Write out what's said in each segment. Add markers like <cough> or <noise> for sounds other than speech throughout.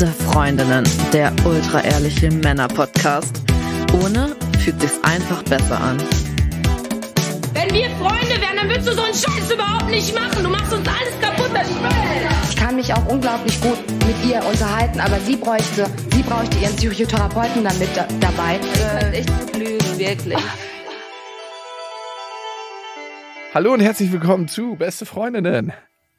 Beste Freundinnen, der ultra-ehrliche Männer-Podcast. Ohne fügt es einfach besser an. Wenn wir Freunde wären, dann würdest du so einen Scheiß überhaupt nicht machen. Du machst uns alles kaputt, das Ich kann mich auch unglaublich gut mit ihr unterhalten, aber sie bräuchte, sie bräuchte ihren Psychotherapeuten dann mit da, dabei. Ich kannst lügen, wirklich. Hallo und herzlich willkommen zu Beste Freundinnen.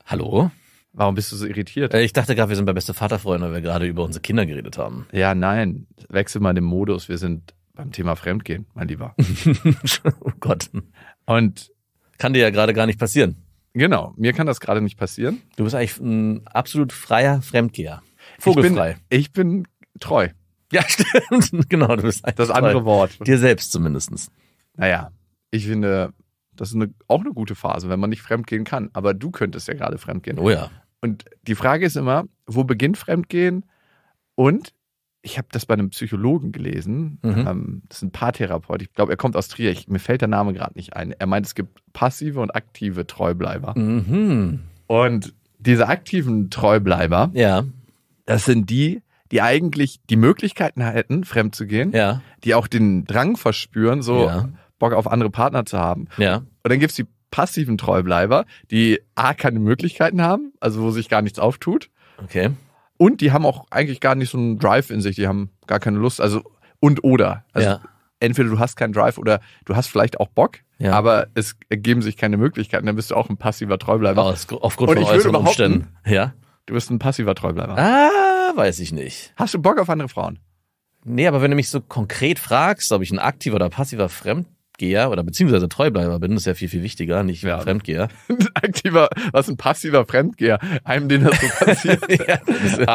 Hallo. Warum bist du so irritiert? Äh, ich dachte gerade, wir sind bei beste Vaterfreunde, weil wir gerade über unsere Kinder geredet haben. Ja, nein. Wechsel mal den Modus. Wir sind beim Thema Fremdgehen, mein Lieber. <laughs> oh Gott. Und kann dir ja gerade gar nicht passieren. Genau, mir kann das gerade nicht passieren. Du bist eigentlich ein absolut freier Fremdgeher. Vogelfrei. Ich bin, ich bin treu. Ja, <laughs> stimmt. Genau, du bist Das andere treu. Wort. Dir selbst zumindest. Naja, ich finde, das ist eine, auch eine gute Phase, wenn man nicht fremdgehen kann. Aber du könntest ja gerade fremdgehen. Oh ja. Und die Frage ist immer, wo beginnt Fremdgehen? Und ich habe das bei einem Psychologen gelesen. Mhm. Ähm, das ist ein Paartherapeut. Ich glaube, er kommt aus Trier. Ich, mir fällt der Name gerade nicht ein. Er meint, es gibt passive und aktive Treubleiber. Mhm. Und diese aktiven Treubleiber, ja. das sind die, die eigentlich die Möglichkeiten hätten, fremd zu gehen, ja. die auch den Drang verspüren, so ja. Bock auf andere Partner zu haben. Ja. Und dann gibt es die passiven Treubleiber, die A, keine Möglichkeiten haben, also wo sich gar nichts auftut. Okay. Und die haben auch eigentlich gar nicht so einen Drive in sich, die haben gar keine Lust, also und oder. Also ja. entweder du hast keinen Drive oder du hast vielleicht auch Bock, ja. aber es ergeben sich keine Möglichkeiten, dann bist du auch ein passiver Treubleiber. Oh, aufgrund und von äußeren Umständen. Ja. Du bist ein passiver Treubleiber. Ah, weiß ich nicht. Hast du Bock auf andere Frauen? Nee, aber wenn du mich so konkret fragst, ob ich ein aktiver oder passiver Fremd Fremdgeher oder beziehungsweise Treubleiber bin, ist ja viel, viel wichtiger, nicht ja. Fremdgeher. <laughs> Aktiver, was ein passiver Fremdgeher, einem, den das so <laughs> passiert. ja.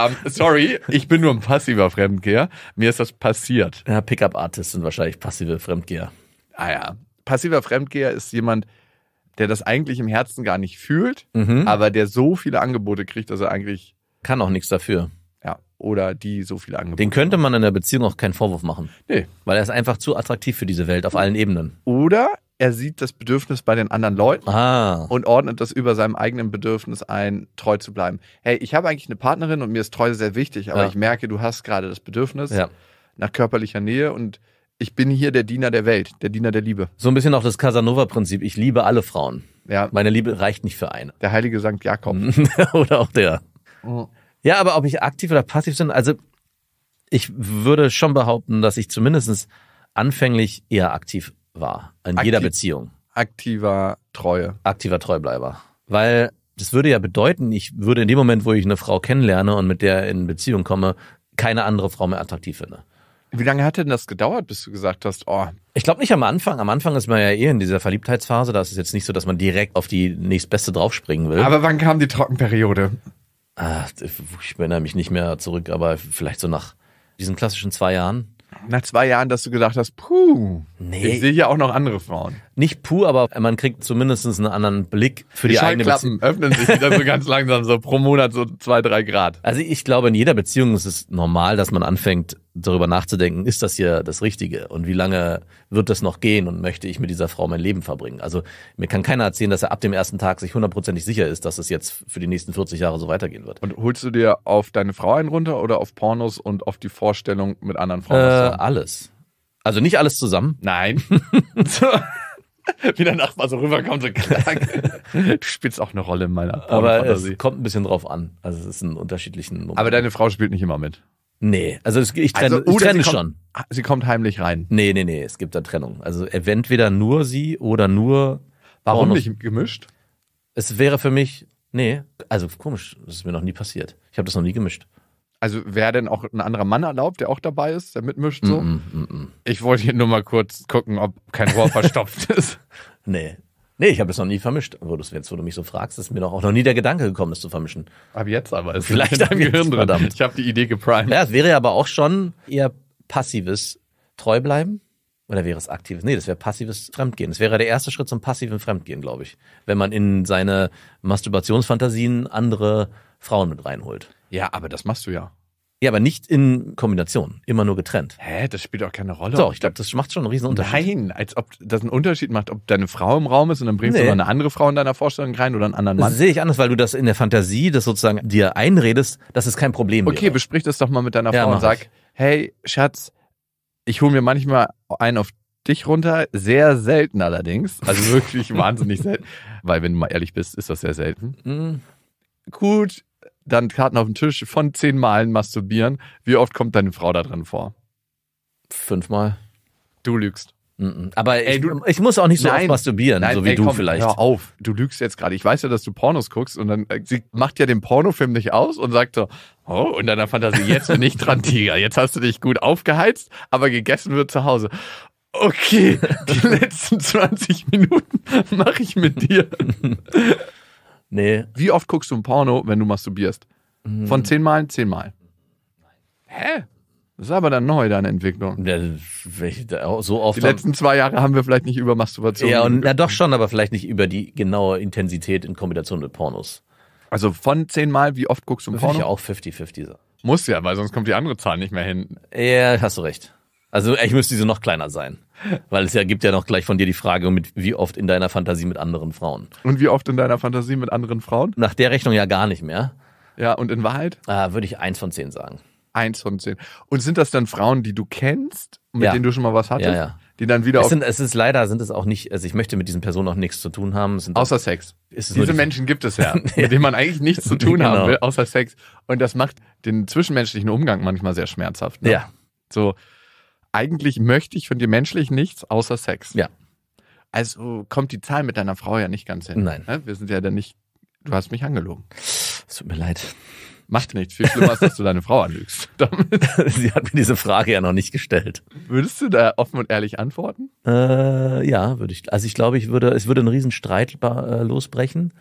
um, ähm, sorry, ich bin nur ein passiver Fremdgeher, mir ist das passiert. Ja, Pickup-Artists sind wahrscheinlich passive Fremdgeher. Ah ja, passiver Fremdgeher ist jemand, der das eigentlich im Herzen gar nicht fühlt, mhm. aber der so viele Angebote kriegt, dass er eigentlich... Kann auch nichts dafür. Ja. Oder die so viele Angebote. Den könnte man in der Beziehung auch keinen Vorwurf machen. Nee. Weil er ist einfach zu attraktiv für diese Welt auf allen Ebenen. Oder er sieht das Bedürfnis bei den anderen Leuten ah. und ordnet das über seinem eigenen Bedürfnis ein, treu zu bleiben. Hey, ich habe eigentlich eine Partnerin und mir ist Treue sehr wichtig, aber ja. ich merke, du hast gerade das Bedürfnis ja. nach körperlicher Nähe und ich bin hier der Diener der Welt, der Diener der Liebe. So ein bisschen auch das Casanova-Prinzip. Ich liebe alle Frauen. Ja. Meine Liebe reicht nicht für eine. Der heilige Sankt Jakob. <laughs> Oder auch der. Oh. Ja, aber ob ich aktiv oder passiv bin, also ich würde schon behaupten, dass ich zumindest anfänglich eher aktiv war. In aktiv, jeder Beziehung. Aktiver Treue. Aktiver Treubleiber. Weil das würde ja bedeuten, ich würde in dem Moment, wo ich eine Frau kennenlerne und mit der in Beziehung komme, keine andere Frau mehr attraktiv finde. Wie lange hat denn das gedauert, bis du gesagt hast, oh. Ich glaube nicht am Anfang. Am Anfang ist man ja eh in dieser Verliebtheitsphase. Da ist es jetzt nicht so, dass man direkt auf die nächstbeste draufspringen will. Aber wann kam die Trockenperiode? Ah, ich erinnere mich nicht mehr zurück, aber vielleicht so nach diesen klassischen zwei Jahren. Nach zwei Jahren, dass du gedacht hast, puh, nee. ich sehe hier auch noch andere Frauen. Nicht puh, aber man kriegt zumindest einen anderen Blick für die, die eigene Beziehung. öffnen sich wieder so ganz langsam, so pro Monat so zwei, drei Grad. Also ich glaube, in jeder Beziehung ist es normal, dass man anfängt, darüber nachzudenken, ist das hier das Richtige und wie lange wird das noch gehen und möchte ich mit dieser Frau mein Leben verbringen? Also mir kann keiner erzählen, dass er ab dem ersten Tag sich hundertprozentig sicher ist, dass es jetzt für die nächsten 40 Jahre so weitergehen wird. Und holst du dir auf deine Frau einen runter oder auf Pornos und auf die Vorstellung mit anderen Frauen? Äh, alles. Also nicht alles zusammen. Nein. <laughs> wie der Nachbar so rüberkommt, so krank. du spielst auch eine Rolle in meiner Porno Aber es kommt ein bisschen drauf an. Also es ist ein unterschiedlichen Moment. Aber deine Frau spielt nicht immer mit. Nee, also ich, ich trenne, also, ich trenne sie schon. Kommt, sie kommt heimlich rein. Nee, nee, nee, es gibt da Trennung. Also entweder nur sie oder nur. Warum Pornos. nicht gemischt? Es wäre für mich, nee, also komisch, das ist mir noch nie passiert. Ich habe das noch nie gemischt. Also wäre denn auch ein anderer Mann erlaubt, der auch dabei ist, der mitmischt so? Mm -mm, mm, mm. ich wollte hier nur mal kurz gucken, ob kein Rohr <laughs> verstopft ist. Nee, Nee, ich habe es noch nie vermischt. Wo also, du, jetzt, wo du mich so fragst, ist mir doch auch noch nie der Gedanke gekommen, das zu vermischen. Ab jetzt aber. Ist Vielleicht am Gehirn drin. Verdammt. Ich habe die Idee geprimed. Ja, es wäre ja aber auch schon eher passives Treu bleiben. Oder wäre es aktives? Nee, das wäre passives Fremdgehen. Das wäre der erste Schritt zum passiven Fremdgehen, glaube ich. Wenn man in seine Masturbationsfantasien andere Frauen mit reinholt. Ja, aber das machst du ja. Ja, aber nicht in Kombination, immer nur getrennt. Hä, das spielt auch keine Rolle. Doch, ich glaube, das macht schon einen riesen Unterschied. Nein, als ob das einen Unterschied macht, ob deine Frau im Raum ist und dann bringst nee. du noch eine andere Frau in deiner Vorstellung rein oder einen anderen Mann. Das sehe ich anders, weil du das in der Fantasie, das sozusagen dir einredest, dass es kein Problem ist. Okay, besprich das doch mal mit deiner ja, Frau und sag, ich. hey, Schatz, ich hole mir manchmal einen auf dich runter. Sehr selten allerdings. Also wirklich <laughs> wahnsinnig selten. Weil, wenn du mal ehrlich bist, ist das sehr selten. Mhm. Gut, dann Karten auf dem Tisch von zehn Malen masturbieren. Wie oft kommt deine Frau da drin vor? Fünfmal. Du lügst. Aber ey, ich, du, ich, muss auch nicht so nein, oft masturbieren, nein, so wie ey, du komm, vielleicht. Hör auf, du lügst jetzt gerade. Ich weiß ja, dass du Pornos guckst und dann äh, sie macht ja den Pornofilm nicht aus und sagt so, oh, in deiner Fantasie, jetzt bin ich dran, <laughs> Tiger. Jetzt hast du dich gut aufgeheizt, aber gegessen wird zu Hause. Okay, die <laughs> letzten 20 Minuten <laughs> mache ich mit dir. Nee. Wie oft guckst du ein Porno, wenn du masturbierst? Mhm. Von zehnmal, zehnmal. Hä? Das ist aber dann neu, deine Entwicklung. Ja, oh, so oft die letzten zwei Jahre haben wir vielleicht nicht über Masturbation. Ja, und, ja, doch schon, aber vielleicht nicht über die genaue Intensität in Kombination mit Pornos. Also von zehnmal, wie oft guckst du ein Porno? Ich auch 50-50 so. Muss ja, weil sonst kommt die andere Zahl nicht mehr hin. Ja, hast du recht. Also ich müsste diese noch kleiner sein. <laughs> Weil es ja gibt ja noch gleich von dir die Frage, mit wie oft in deiner Fantasie mit anderen Frauen. Und wie oft in deiner Fantasie mit anderen Frauen? Nach der Rechnung ja gar nicht mehr. Ja, und in Wahrheit? Ah, würde ich eins von zehn sagen. Eins von zehn. Und sind das dann Frauen, die du kennst, mit ja. denen du schon mal was hattest? Ja, ja. Die dann wieder. Es, sind, es ist leider sind es auch nicht, also ich möchte mit diesen Personen auch nichts zu tun haben. außer Sex. Diese Menschen gibt es ja, <laughs> mit denen man eigentlich nichts zu tun genau. haben will, außer Sex. Und das macht den zwischenmenschlichen Umgang manchmal sehr schmerzhaft. Ne? Ja. So, eigentlich möchte ich von dir menschlich nichts außer Sex. Ja. Also kommt die Zahl mit deiner Frau ja nicht ganz hin. Nein. Ne? Wir sind ja dann nicht, du hast mich angelogen. Es tut mir leid. Macht nichts. Viel schlimmer ist, dass du deine Frau anlügst. Damit. <laughs> Sie hat mir diese Frage ja noch nicht gestellt. Würdest du da offen und ehrlich antworten? Äh, ja, würde ich. Also ich glaube, ich würde, es würde einen Riesenstreit äh, losbrechen.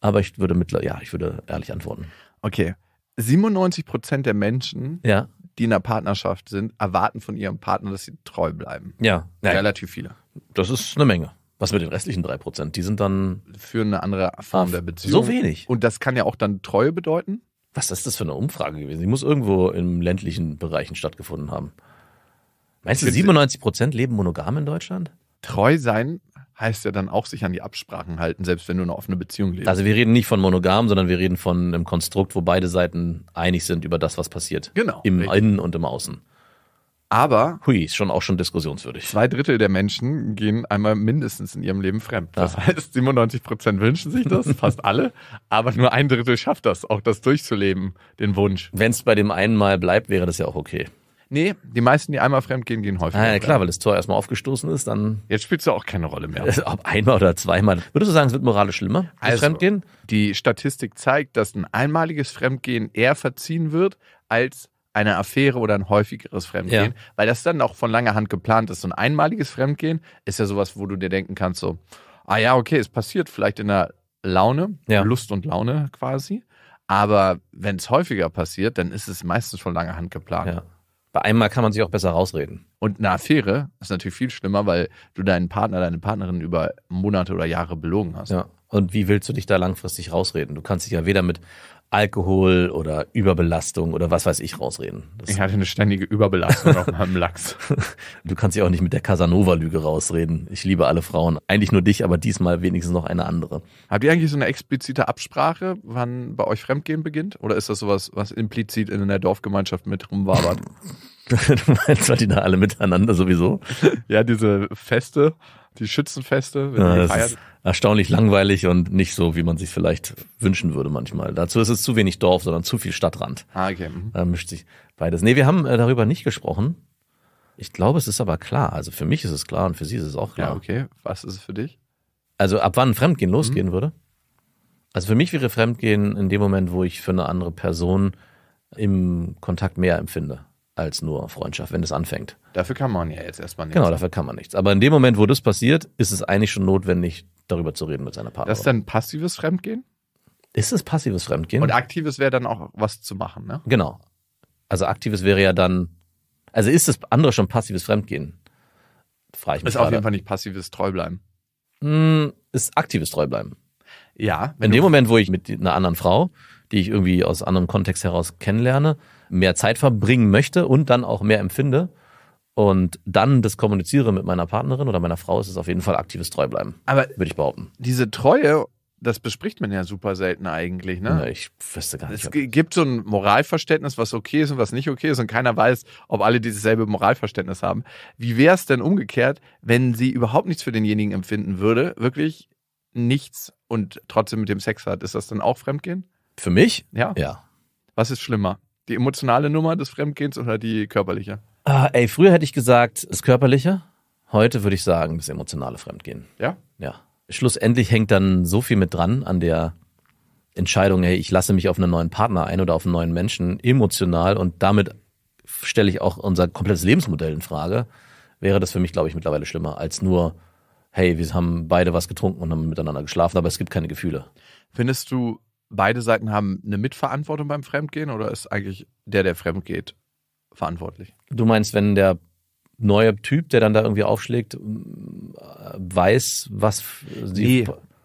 Aber ich würde mit, ja, ich würde ehrlich antworten. Okay. 97 Prozent der Menschen ja die in der Partnerschaft sind, erwarten von ihrem Partner, dass sie treu bleiben. Ja. Relativ viele. Das ist eine Menge. Was mit den restlichen drei Prozent? Die sind dann. Für eine andere Form der Beziehung. So wenig. Und das kann ja auch dann Treue bedeuten. Was ist das für eine Umfrage gewesen? Die muss irgendwo in ländlichen Bereichen stattgefunden haben. Meinst du, 97 Prozent leben monogam in Deutschland? Treu sein heißt ja dann auch sich an die Absprachen halten, selbst wenn du eine offene Beziehung lebst. Also wir reden nicht von monogam, sondern wir reden von einem Konstrukt, wo beide Seiten einig sind über das, was passiert. Genau. Im richtig. Innen und im Außen. Aber. Hui, ist schon auch schon diskussionswürdig. Zwei Drittel der Menschen gehen einmal mindestens in ihrem Leben fremd. Das ah. heißt, 97 Prozent wünschen sich das, <laughs> fast alle. Aber nur ein Drittel schafft das, auch das durchzuleben, den Wunsch. Wenn es bei dem einen Mal bleibt, wäre das ja auch okay. Nee, die meisten, die einmal fremd gehen, gehen häufig. Ah, ja, klar, weil das Tor erstmal aufgestoßen ist, dann. Jetzt spielst du auch keine Rolle mehr. <laughs> Ob einmal oder zweimal. Würdest du sagen, es wird moralisch schlimmer? Also, Fremdgehen? Die Statistik zeigt, dass ein einmaliges Fremdgehen eher verziehen wird als eine Affäre oder ein häufigeres Fremdgehen, ja. weil das dann auch von langer Hand geplant ist. So ein einmaliges Fremdgehen ist ja sowas, wo du dir denken kannst, so, ah ja, okay, es passiert vielleicht in der Laune, ja. Lust und Laune quasi. Aber wenn es häufiger passiert, dann ist es meistens von langer Hand geplant. Ja. Bei einem kann man sich auch besser rausreden. Und eine Affäre ist natürlich viel schlimmer, weil du deinen Partner, deine Partnerin über Monate oder Jahre belogen hast. Ja. Und wie willst du dich da langfristig rausreden? Du kannst dich ja weder mit Alkohol oder Überbelastung oder was weiß ich rausreden. Das ich hatte eine ständige Überbelastung auf meinem Lachs. <laughs> Du kannst ja auch nicht mit der Casanova-Lüge rausreden. Ich liebe alle Frauen. Eigentlich nur dich, aber diesmal wenigstens noch eine andere. Habt ihr eigentlich so eine explizite Absprache, wann bei euch Fremdgehen beginnt? Oder ist das sowas, was implizit in der Dorfgemeinschaft mit rumwabert? <laughs> du meinst, weil die da alle miteinander sowieso? <laughs> ja, diese Feste die Schützenfeste. Ja, das ist erstaunlich langweilig und nicht so, wie man sich vielleicht wünschen würde manchmal. Dazu ist es zu wenig Dorf, sondern zu viel Stadtrand. Ah, okay. Mhm. Da mischt sich beides. Nee, wir haben äh, darüber nicht gesprochen. Ich glaube, es ist aber klar. Also für mich ist es klar und für Sie ist es auch klar. Ja, okay. Was ist es für dich? Also ab wann Fremdgehen mhm. losgehen mhm. würde? Also für mich wäre Fremdgehen in dem Moment, wo ich für eine andere Person im Kontakt mehr empfinde als nur Freundschaft, wenn es anfängt. Dafür kann man ja jetzt erstmal nichts. Genau, dafür kann man nichts. Aber in dem Moment, wo das passiert, ist es eigentlich schon notwendig, darüber zu reden mit seiner Partnerin. Das ist dann passives Fremdgehen? Ist es passives Fremdgehen? Und aktives wäre dann auch was zu machen, ne? Genau. Also aktives wäre ja dann, also ist das andere schon passives Fremdgehen? Frage ich mich. Ist gerade. auf jeden Fall nicht passives Treubleiben. Mm, hm, ist aktives Treubleiben. Ja. in dem Moment, wo ich mit einer anderen Frau, die ich irgendwie aus anderem Kontext heraus kennenlerne, mehr Zeit verbringen möchte und dann auch mehr empfinde und dann das kommuniziere mit meiner Partnerin oder meiner Frau, ist es auf jeden Fall aktives Treubleiben. Aber würde ich behaupten. Diese Treue das bespricht man ja super selten eigentlich, ne? ich wüsste gar nicht. Es gibt so ein Moralverständnis, was okay ist und was nicht okay ist und keiner weiß, ob alle dieses selbe Moralverständnis haben. Wie wäre es denn umgekehrt, wenn sie überhaupt nichts für denjenigen empfinden würde, wirklich nichts und trotzdem mit dem Sex hat? Ist das dann auch Fremdgehen? Für mich? Ja. Ja. Was ist schlimmer? Die emotionale Nummer des Fremdgehens oder die körperliche? Ah, ey, früher hätte ich gesagt, das körperliche. Heute würde ich sagen, das emotionale Fremdgehen. Ja? Ja. Schlussendlich hängt dann so viel mit dran an der Entscheidung, hey, ich lasse mich auf einen neuen Partner ein oder auf einen neuen Menschen emotional und damit stelle ich auch unser komplettes Lebensmodell in Frage, wäre das für mich, glaube ich, mittlerweile schlimmer als nur, hey, wir haben beide was getrunken und haben miteinander geschlafen, aber es gibt keine Gefühle. Findest du beide Seiten haben eine Mitverantwortung beim Fremdgehen oder ist eigentlich der, der fremdgeht, verantwortlich? Du meinst, wenn der neue Typ, der dann da irgendwie aufschlägt, äh, weiß, was sie. nee,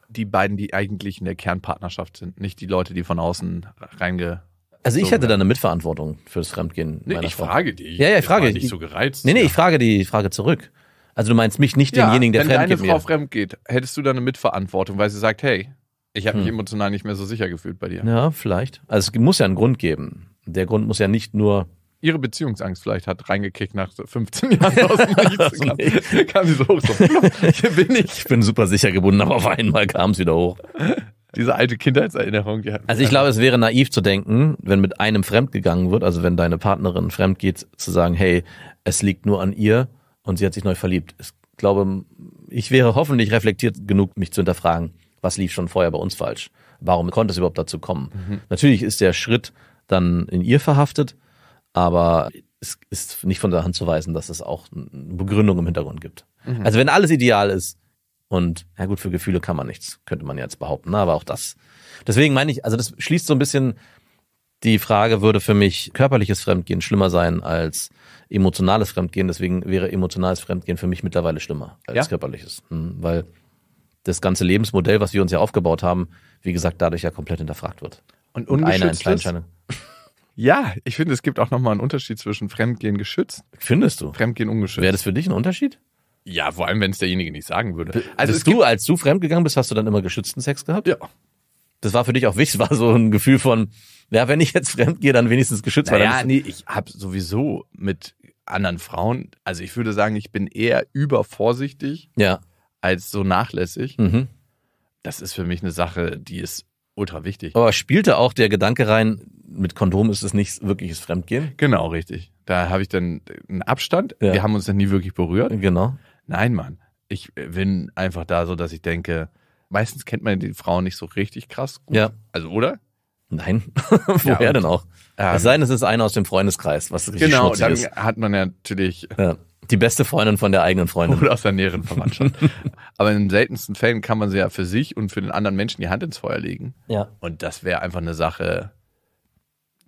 die beiden, die eigentlich in der Kernpartnerschaft sind, nicht die Leute, die von außen reinge also ich hätte da eine Mitverantwortung für das Fremdgehen. Nee, ich Frau. frage dich. Ja, ja, ich frage. Ich nicht so gereizt. Nee, nee, ja. ich frage die Frage zurück. Also du meinst mich, nicht ja, denjenigen, der fremdgeht. Wenn fremd deine geht Frau fremdgeht, hättest du da eine Mitverantwortung, weil sie sagt, hey, ich habe mich hm. emotional nicht mehr so sicher gefühlt bei dir. Ja, vielleicht. Also es muss ja einen Grund geben. Der Grund muss ja nicht nur. Ihre Beziehungsangst vielleicht hat reingekickt nach 15 Jahren aus dem Nichts. <laughs> kam, nicht. kam sie so hoch. So. Hier bin ich. Ich bin super sicher gebunden, aber auf einmal kam es wieder hoch. Diese alte Kindheitserinnerung. Die also ich glaube, es wäre naiv zu denken, wenn mit einem fremd gegangen wird, also wenn deine Partnerin fremd geht, zu sagen, hey, es liegt nur an ihr und sie hat sich neu verliebt. Ich glaube, ich wäre hoffentlich reflektiert genug, mich zu hinterfragen was lief schon vorher bei uns falsch? Warum konnte es überhaupt dazu kommen? Mhm. Natürlich ist der Schritt dann in ihr verhaftet, aber es ist nicht von der Hand zu weisen, dass es auch eine Begründung im Hintergrund gibt. Mhm. Also wenn alles ideal ist und ja gut, für Gefühle kann man nichts, könnte man jetzt behaupten, ne, aber auch das. Deswegen meine ich, also das schließt so ein bisschen die Frage, würde für mich körperliches Fremdgehen schlimmer sein als emotionales Fremdgehen? Deswegen wäre emotionales Fremdgehen für mich mittlerweile schlimmer als ja? körperliches, hm, weil das ganze Lebensmodell, was wir uns ja aufgebaut haben, wie gesagt, dadurch ja komplett hinterfragt wird. Und, ungeschützt. und ungeschütztes? Eine, ja, ich finde, es gibt auch nochmal einen Unterschied zwischen Fremdgehen geschützt. Findest du? Fremdgehen ungeschützt. Wäre das für dich ein Unterschied? Ja, vor allem, wenn es derjenige nicht sagen würde. Also bist du, als du fremdgegangen bist, hast du dann immer geschützten Sex gehabt? Ja. Das war für dich auch wichtig, war so ein Gefühl von, ja, wenn ich jetzt fremdgehe, dann wenigstens geschützt. Ja, naja, nee, ich habe sowieso mit anderen Frauen, also ich würde sagen, ich bin eher übervorsichtig. Ja als so nachlässig. Mhm. Das ist für mich eine Sache, die ist ultra wichtig. Aber spielte auch der Gedanke rein, mit Kondom ist es nicht wirkliches Fremdgehen? Genau, richtig. Da habe ich dann einen Abstand. Ja. Wir haben uns dann nie wirklich berührt. Genau. Nein, Mann. Ich bin einfach da so, dass ich denke, meistens kennt man die Frauen nicht so richtig krass gut. Ja. Also, oder? Nein. <laughs> Woher ja, denn auch? Ähm, es sei denn, es ist einer aus dem Freundeskreis, was richtig Genau, dann hat man ja natürlich ja. Die beste Freundin von der eigenen Freundin. Oder aus der näheren Verwandtschaft. <laughs> Aber in den seltensten Fällen kann man sie ja für sich und für den anderen Menschen die Hand ins Feuer legen. Ja. Und das wäre einfach eine Sache,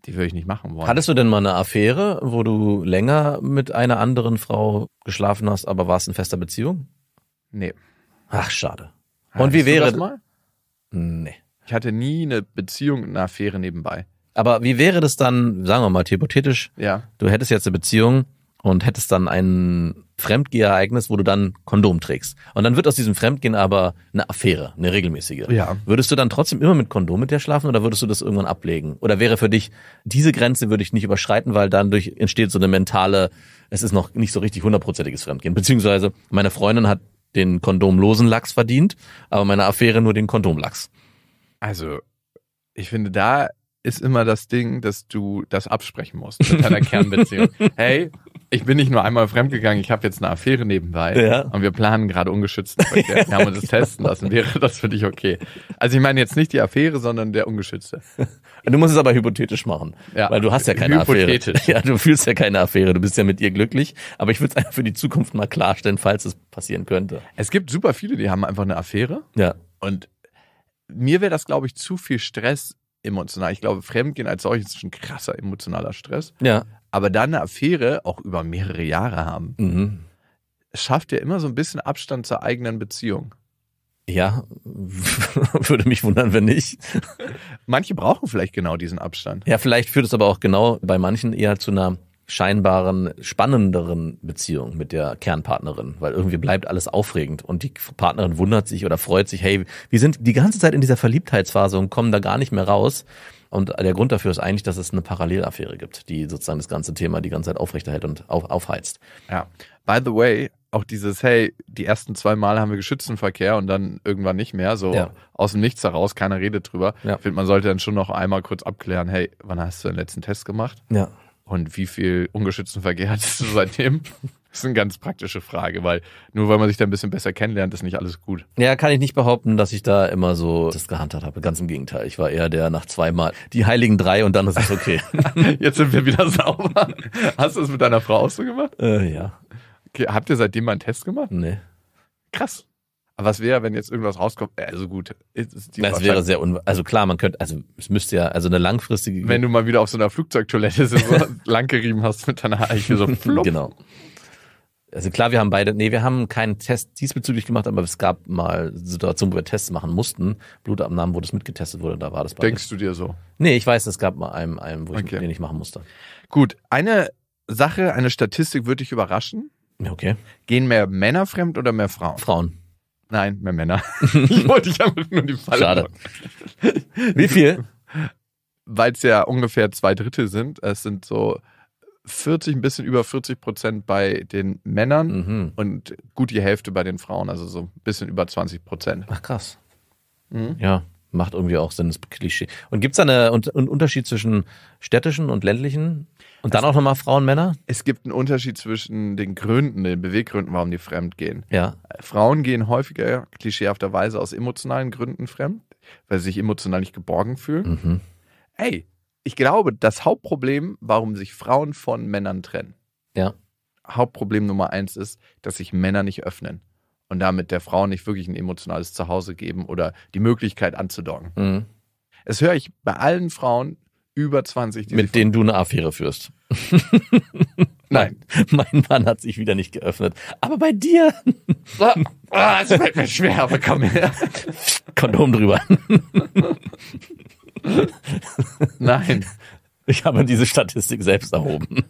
die würde ich nicht machen wollen. Hattest du denn mal eine Affäre, wo du länger mit einer anderen Frau geschlafen hast, aber warst in fester Beziehung? Nee. Ach, schade. Ja, und wie wäre. das mal? Nee. Ich hatte nie eine Beziehung, eine Affäre nebenbei. Aber wie wäre das dann, sagen wir mal, hypothetisch? Ja. Du hättest jetzt eine Beziehung und hättest dann ein Fremdgehereignis, wo du dann Kondom trägst. Und dann wird aus diesem Fremdgehen aber eine Affäre, eine regelmäßige. Ja. Würdest du dann trotzdem immer mit Kondom mit der schlafen oder würdest du das irgendwann ablegen? Oder wäre für dich, diese Grenze würde ich nicht überschreiten, weil dadurch entsteht so eine mentale, es ist noch nicht so richtig hundertprozentiges Fremdgehen. Beziehungsweise meine Freundin hat den kondomlosen Lachs verdient, aber meine Affäre nur den Kondomlachs. Also, ich finde, da ist immer das Ding, dass du das absprechen musst mit deiner <laughs> Kernbeziehung. hey, ich bin nicht nur einmal fremdgegangen, ich habe jetzt eine Affäre nebenbei ja. und wir planen gerade ungeschützten Verkehr. Wir haben uns das testen lassen. Wäre das für dich okay? Also ich meine jetzt nicht die Affäre, sondern der ungeschützte. Du musst es aber hypothetisch machen, ja. weil du hast ja keine Affäre. Ja, du fühlst ja keine Affäre, du bist ja mit ihr glücklich. Aber ich würde es einfach für die Zukunft mal klarstellen, falls es passieren könnte. Es gibt super viele, die haben einfach eine Affäre. Ja. Und mir wäre das, glaube ich, zu viel Stress emotional. Ich glaube, Fremdgehen als solches ist ein krasser emotionaler Stress. Ja aber dann eine Affäre auch über mehrere Jahre haben, mhm. schafft ja immer so ein bisschen Abstand zur eigenen Beziehung. Ja, <laughs> würde mich wundern, wenn nicht. <laughs> Manche brauchen vielleicht genau diesen Abstand. Ja, vielleicht führt es aber auch genau bei manchen eher zu einer scheinbaren spannenderen Beziehung mit der Kernpartnerin, weil irgendwie bleibt alles aufregend und die Partnerin wundert sich oder freut sich, hey, wir sind die ganze Zeit in dieser Verliebtheitsphase und kommen da gar nicht mehr raus. Und der Grund dafür ist eigentlich, dass es eine Parallelaffäre gibt, die sozusagen das ganze Thema die ganze Zeit aufrechterhält und auf, aufheizt. Ja. By the way, auch dieses, hey, die ersten zwei Male haben wir geschützten Verkehr und dann irgendwann nicht mehr, so ja. aus dem Nichts heraus, keiner redet drüber. Ja. Ich finde, man sollte dann schon noch einmal kurz abklären, hey, wann hast du den letzten Test gemacht? Ja. Und wie viel ungeschützten Verkehr <laughs> hattest du seitdem? Das ist eine ganz praktische Frage, weil nur weil man sich da ein bisschen besser kennenlernt, ist nicht alles gut. Ja, kann ich nicht behaupten, dass ich da immer so das gehandhabt habe. Ganz im Gegenteil. Ich war eher der nach zweimal die heiligen drei und dann ist es okay. <laughs> Jetzt sind wir wieder sauber. Hast du das mit deiner Frau auch so gemacht? Äh, ja. Okay, habt ihr seitdem mal einen Test gemacht? Nee. Krass. Aber was wäre, wenn jetzt irgendwas rauskommt? Äh, also gut, es wäre sehr un also klar, man könnte, also es müsste ja, also eine langfristige. Wenn du mal wieder auf so einer Flugzeugtoilette <laughs> so lang hast mit deiner Eiche so flupp. genau also klar, wir haben beide, nee, wir haben keinen Test diesbezüglich gemacht, aber es gab mal Situationen, wo wir Tests machen mussten. Blutabnahmen, wo das mitgetestet wurde, da war das bei. Denkst du dir so? Nee, ich weiß, es gab mal einen, einen wo okay. ich den nicht machen musste. Gut, eine Sache, eine Statistik würde dich überraschen. Okay. Gehen mehr Männer fremd oder mehr Frauen? Frauen. Nein, mehr Männer. <laughs> ich wollte dich einfach nur die Falle. Schade. Wie viel? Weil es ja ungefähr zwei Drittel sind. Es sind so 40, ein bisschen über 40 Prozent bei den Männern mhm. und gut die Hälfte bei den Frauen, also so ein bisschen über 20 Prozent. Ach krass. Mhm. Ja, macht irgendwie auch Sinn, das Klischee. Und gibt es da eine, einen Unterschied zwischen städtischen und ländlichen? Und dann also, auch nochmal Frauen, Männer? Es gibt einen Unterschied zwischen den Gründen, den Beweggründen, warum die fremd gehen. Ja. Frauen gehen häufiger klischeehafterweise aus emotionalen Gründen fremd, weil sie sich emotional nicht geborgen fühlen. Mhm. Ey, ich glaube, das Hauptproblem, warum sich Frauen von Männern trennen, ja. Hauptproblem Nummer eins ist, dass sich Männer nicht öffnen und damit der Frau nicht wirklich ein emotionales Zuhause geben oder die Möglichkeit anzudocken. Mhm. Das höre ich bei allen Frauen über 20. Mit denen du eine Affäre führst. <laughs> Nein. Mein Mann hat sich wieder nicht geöffnet. Aber bei dir. Ah, ah, es fällt mir schwer, aber komm her. Kondom drüber. <laughs> <laughs> Nein. Ich habe diese Statistik selbst erhoben.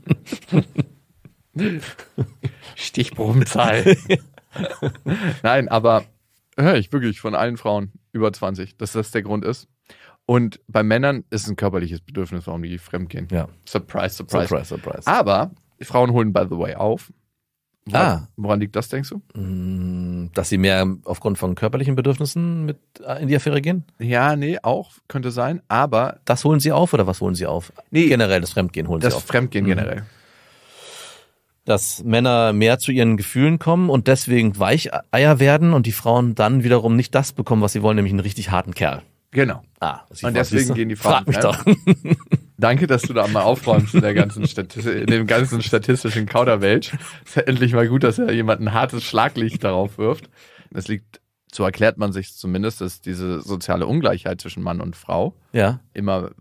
Stichprobenzahl. <laughs> Nein, aber höre ich wirklich von allen Frauen über 20, dass das der Grund ist. Und bei Männern ist es ein körperliches Bedürfnis, warum die fremdgehen. Ja. Surprise, surprise. Surprise, surprise. Aber Frauen holen, by the way, auf ah. woran liegt das, denkst du? Mm, dass sie mehr aufgrund von körperlichen Bedürfnissen mit äh, in die Affäre gehen? Ja, nee, auch könnte sein, aber. Das holen sie auf oder was holen sie auf? Nee, generell das Fremdgehen holen das sie auf. Das Fremdgehen mhm. generell. Dass Männer mehr zu ihren Gefühlen kommen und deswegen Weicheier werden und die Frauen dann wiederum nicht das bekommen, was sie wollen, nämlich einen richtig harten Kerl. Genau. Ah, und deswegen gehen die Fragen. Frag mich ne? doch. <laughs> Danke, dass du da mal aufräumst in, der ganzen Statis in dem ganzen statistischen Kauderwelsch. Ist ja endlich mal gut, dass er jemand ein hartes Schlaglicht darauf wirft. Es liegt, so erklärt man sich zumindest, dass diese soziale Ungleichheit zwischen Mann und Frau ja. immer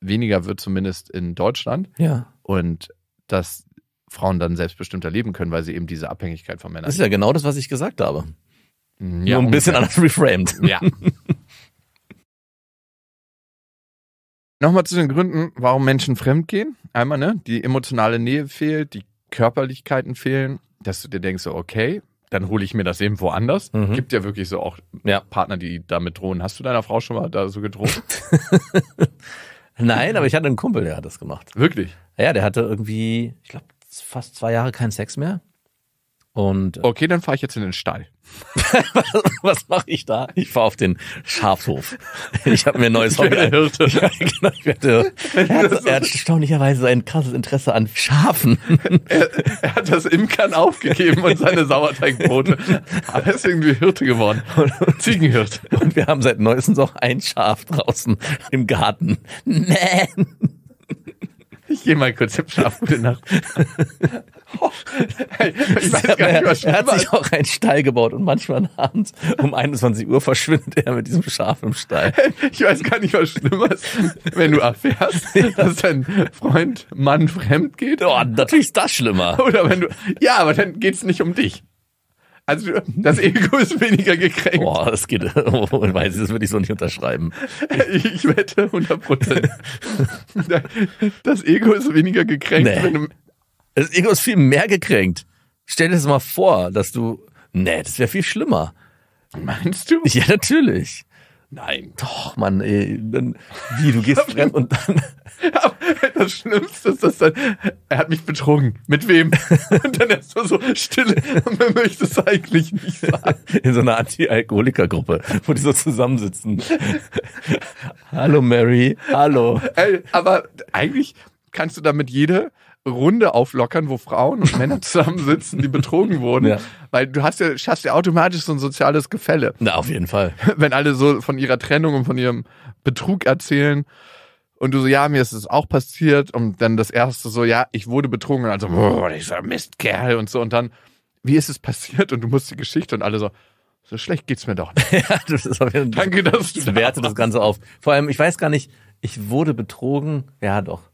weniger wird, zumindest in Deutschland. Ja. Und dass Frauen dann selbstbestimmter leben können, weil sie eben diese Abhängigkeit von Männern haben. Das ist ja genau das, was ich gesagt habe. Ja, Nur ein ungefähr. bisschen anders reframed. Ja. <laughs> Nochmal zu den Gründen, warum Menschen fremdgehen. Einmal, ne? Die emotionale Nähe fehlt, die Körperlichkeiten fehlen, dass du dir denkst, okay, dann hole ich mir das eben woanders. Mhm. Gibt ja wirklich so auch ja. Partner, die damit drohen. Hast du deiner Frau schon mal da so gedroht? <laughs> Nein, aber ich hatte einen Kumpel, der hat das gemacht. Wirklich? Ja, der hatte irgendwie, ich glaube, fast zwei Jahre keinen Sex mehr. Und äh, okay, dann fahre ich jetzt in den Stall. <laughs> was, mache ich da? Ich fahre auf den Schafhof. Ich habe mir ein neues Hobby. Ich Hirte. <laughs> Ja, genau, ich werde, er, hat, er hat erstaunlicherweise ein krasses Interesse an Schafen. Er, er hat das Imkern aufgegeben und seine Sauerteigbrote. Aber er ist irgendwie Hirte geworden. Ziegenhirte. Und wir haben seit neuestem auch ein Schaf draußen im Garten. Man. Ich gehe mal kurz im Schaf. Gute Nacht. <laughs> hey, ich weiß gar nicht, was er hat sich auch einen Stall gebaut und manchmal abends um 21 Uhr verschwindet er mit diesem Schaf im Stall. Ich weiß gar nicht, was schlimmer ist, wenn du erfährst, <laughs> dass dein Freund Mann fremd geht. Oh, natürlich ist das schlimmer. Oder wenn du, ja, aber dann geht's nicht um dich. Also das Ego ist weniger gekränkt. Boah, das geht, <laughs> oh, ich das würde ich so nicht unterschreiben. Ich wette 100 Prozent. Das Ego ist weniger gekränkt, nee. wenn du das Ego ist viel mehr gekränkt. Stell dir das mal vor, dass du. Nee, das wäre viel schlimmer. Meinst du? Ja, natürlich. Nein. Doch, Mann, ey. Dann, wie, du gehst <laughs> fremd und dann. <laughs> Das Schlimmste ist, dass dann, er hat mich betrogen. Mit wem? <laughs> Und dann erst mal so Stille und man möchte es eigentlich nicht sagen. In so einer Anti-Alkoholiker-Gruppe, wo die so zusammensitzen. hallo, Mary. Hallo. Ey, aber eigentlich kannst du damit jede Runde auflockern, wo Frauen und Männer <laughs> zusammensitzen, die betrogen wurden. Ja. Weil du hast ja, schaffst ja automatisch so ein soziales Gefälle. Na, auf jeden Fall. <laughs> Wenn alle so von ihrer Trennung und von ihrem Betrug erzählen und du so, ja, mir ist es auch passiert und dann das erste so, ja, ich wurde betrogen und also, boah, dieser Mistkerl und so und dann, wie ist es passiert und du musst die Geschichte und alle so, so schlecht geht's mir doch <laughs> nicht. ja, das ist auf jeden Fall. Danke, dass du Ich da werte das Ganze auf. Vor allem, ich weiß gar nicht, ich wurde betrogen, ja doch.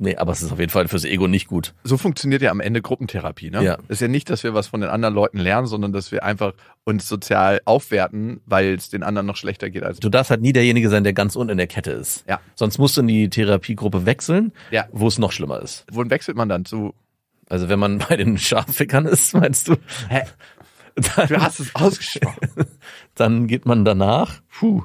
Nee, aber es ist auf jeden Fall fürs Ego nicht gut. So funktioniert ja am Ende Gruppentherapie. Ne? Ja. Ist ja nicht, dass wir was von den anderen Leuten lernen, sondern dass wir einfach uns sozial aufwerten, weil es den anderen noch schlechter geht als. Du darfst halt nie derjenige sein, der ganz unten in der Kette ist. Ja. Sonst musst du in die Therapiegruppe wechseln, ja. wo es noch schlimmer ist. Wohin wechselt man dann zu? Also wenn man <laughs> bei den Schaffickern ist, meinst du? Hä? <laughs> Dann, du hast es ausgesprochen. <laughs> dann geht man danach. Puh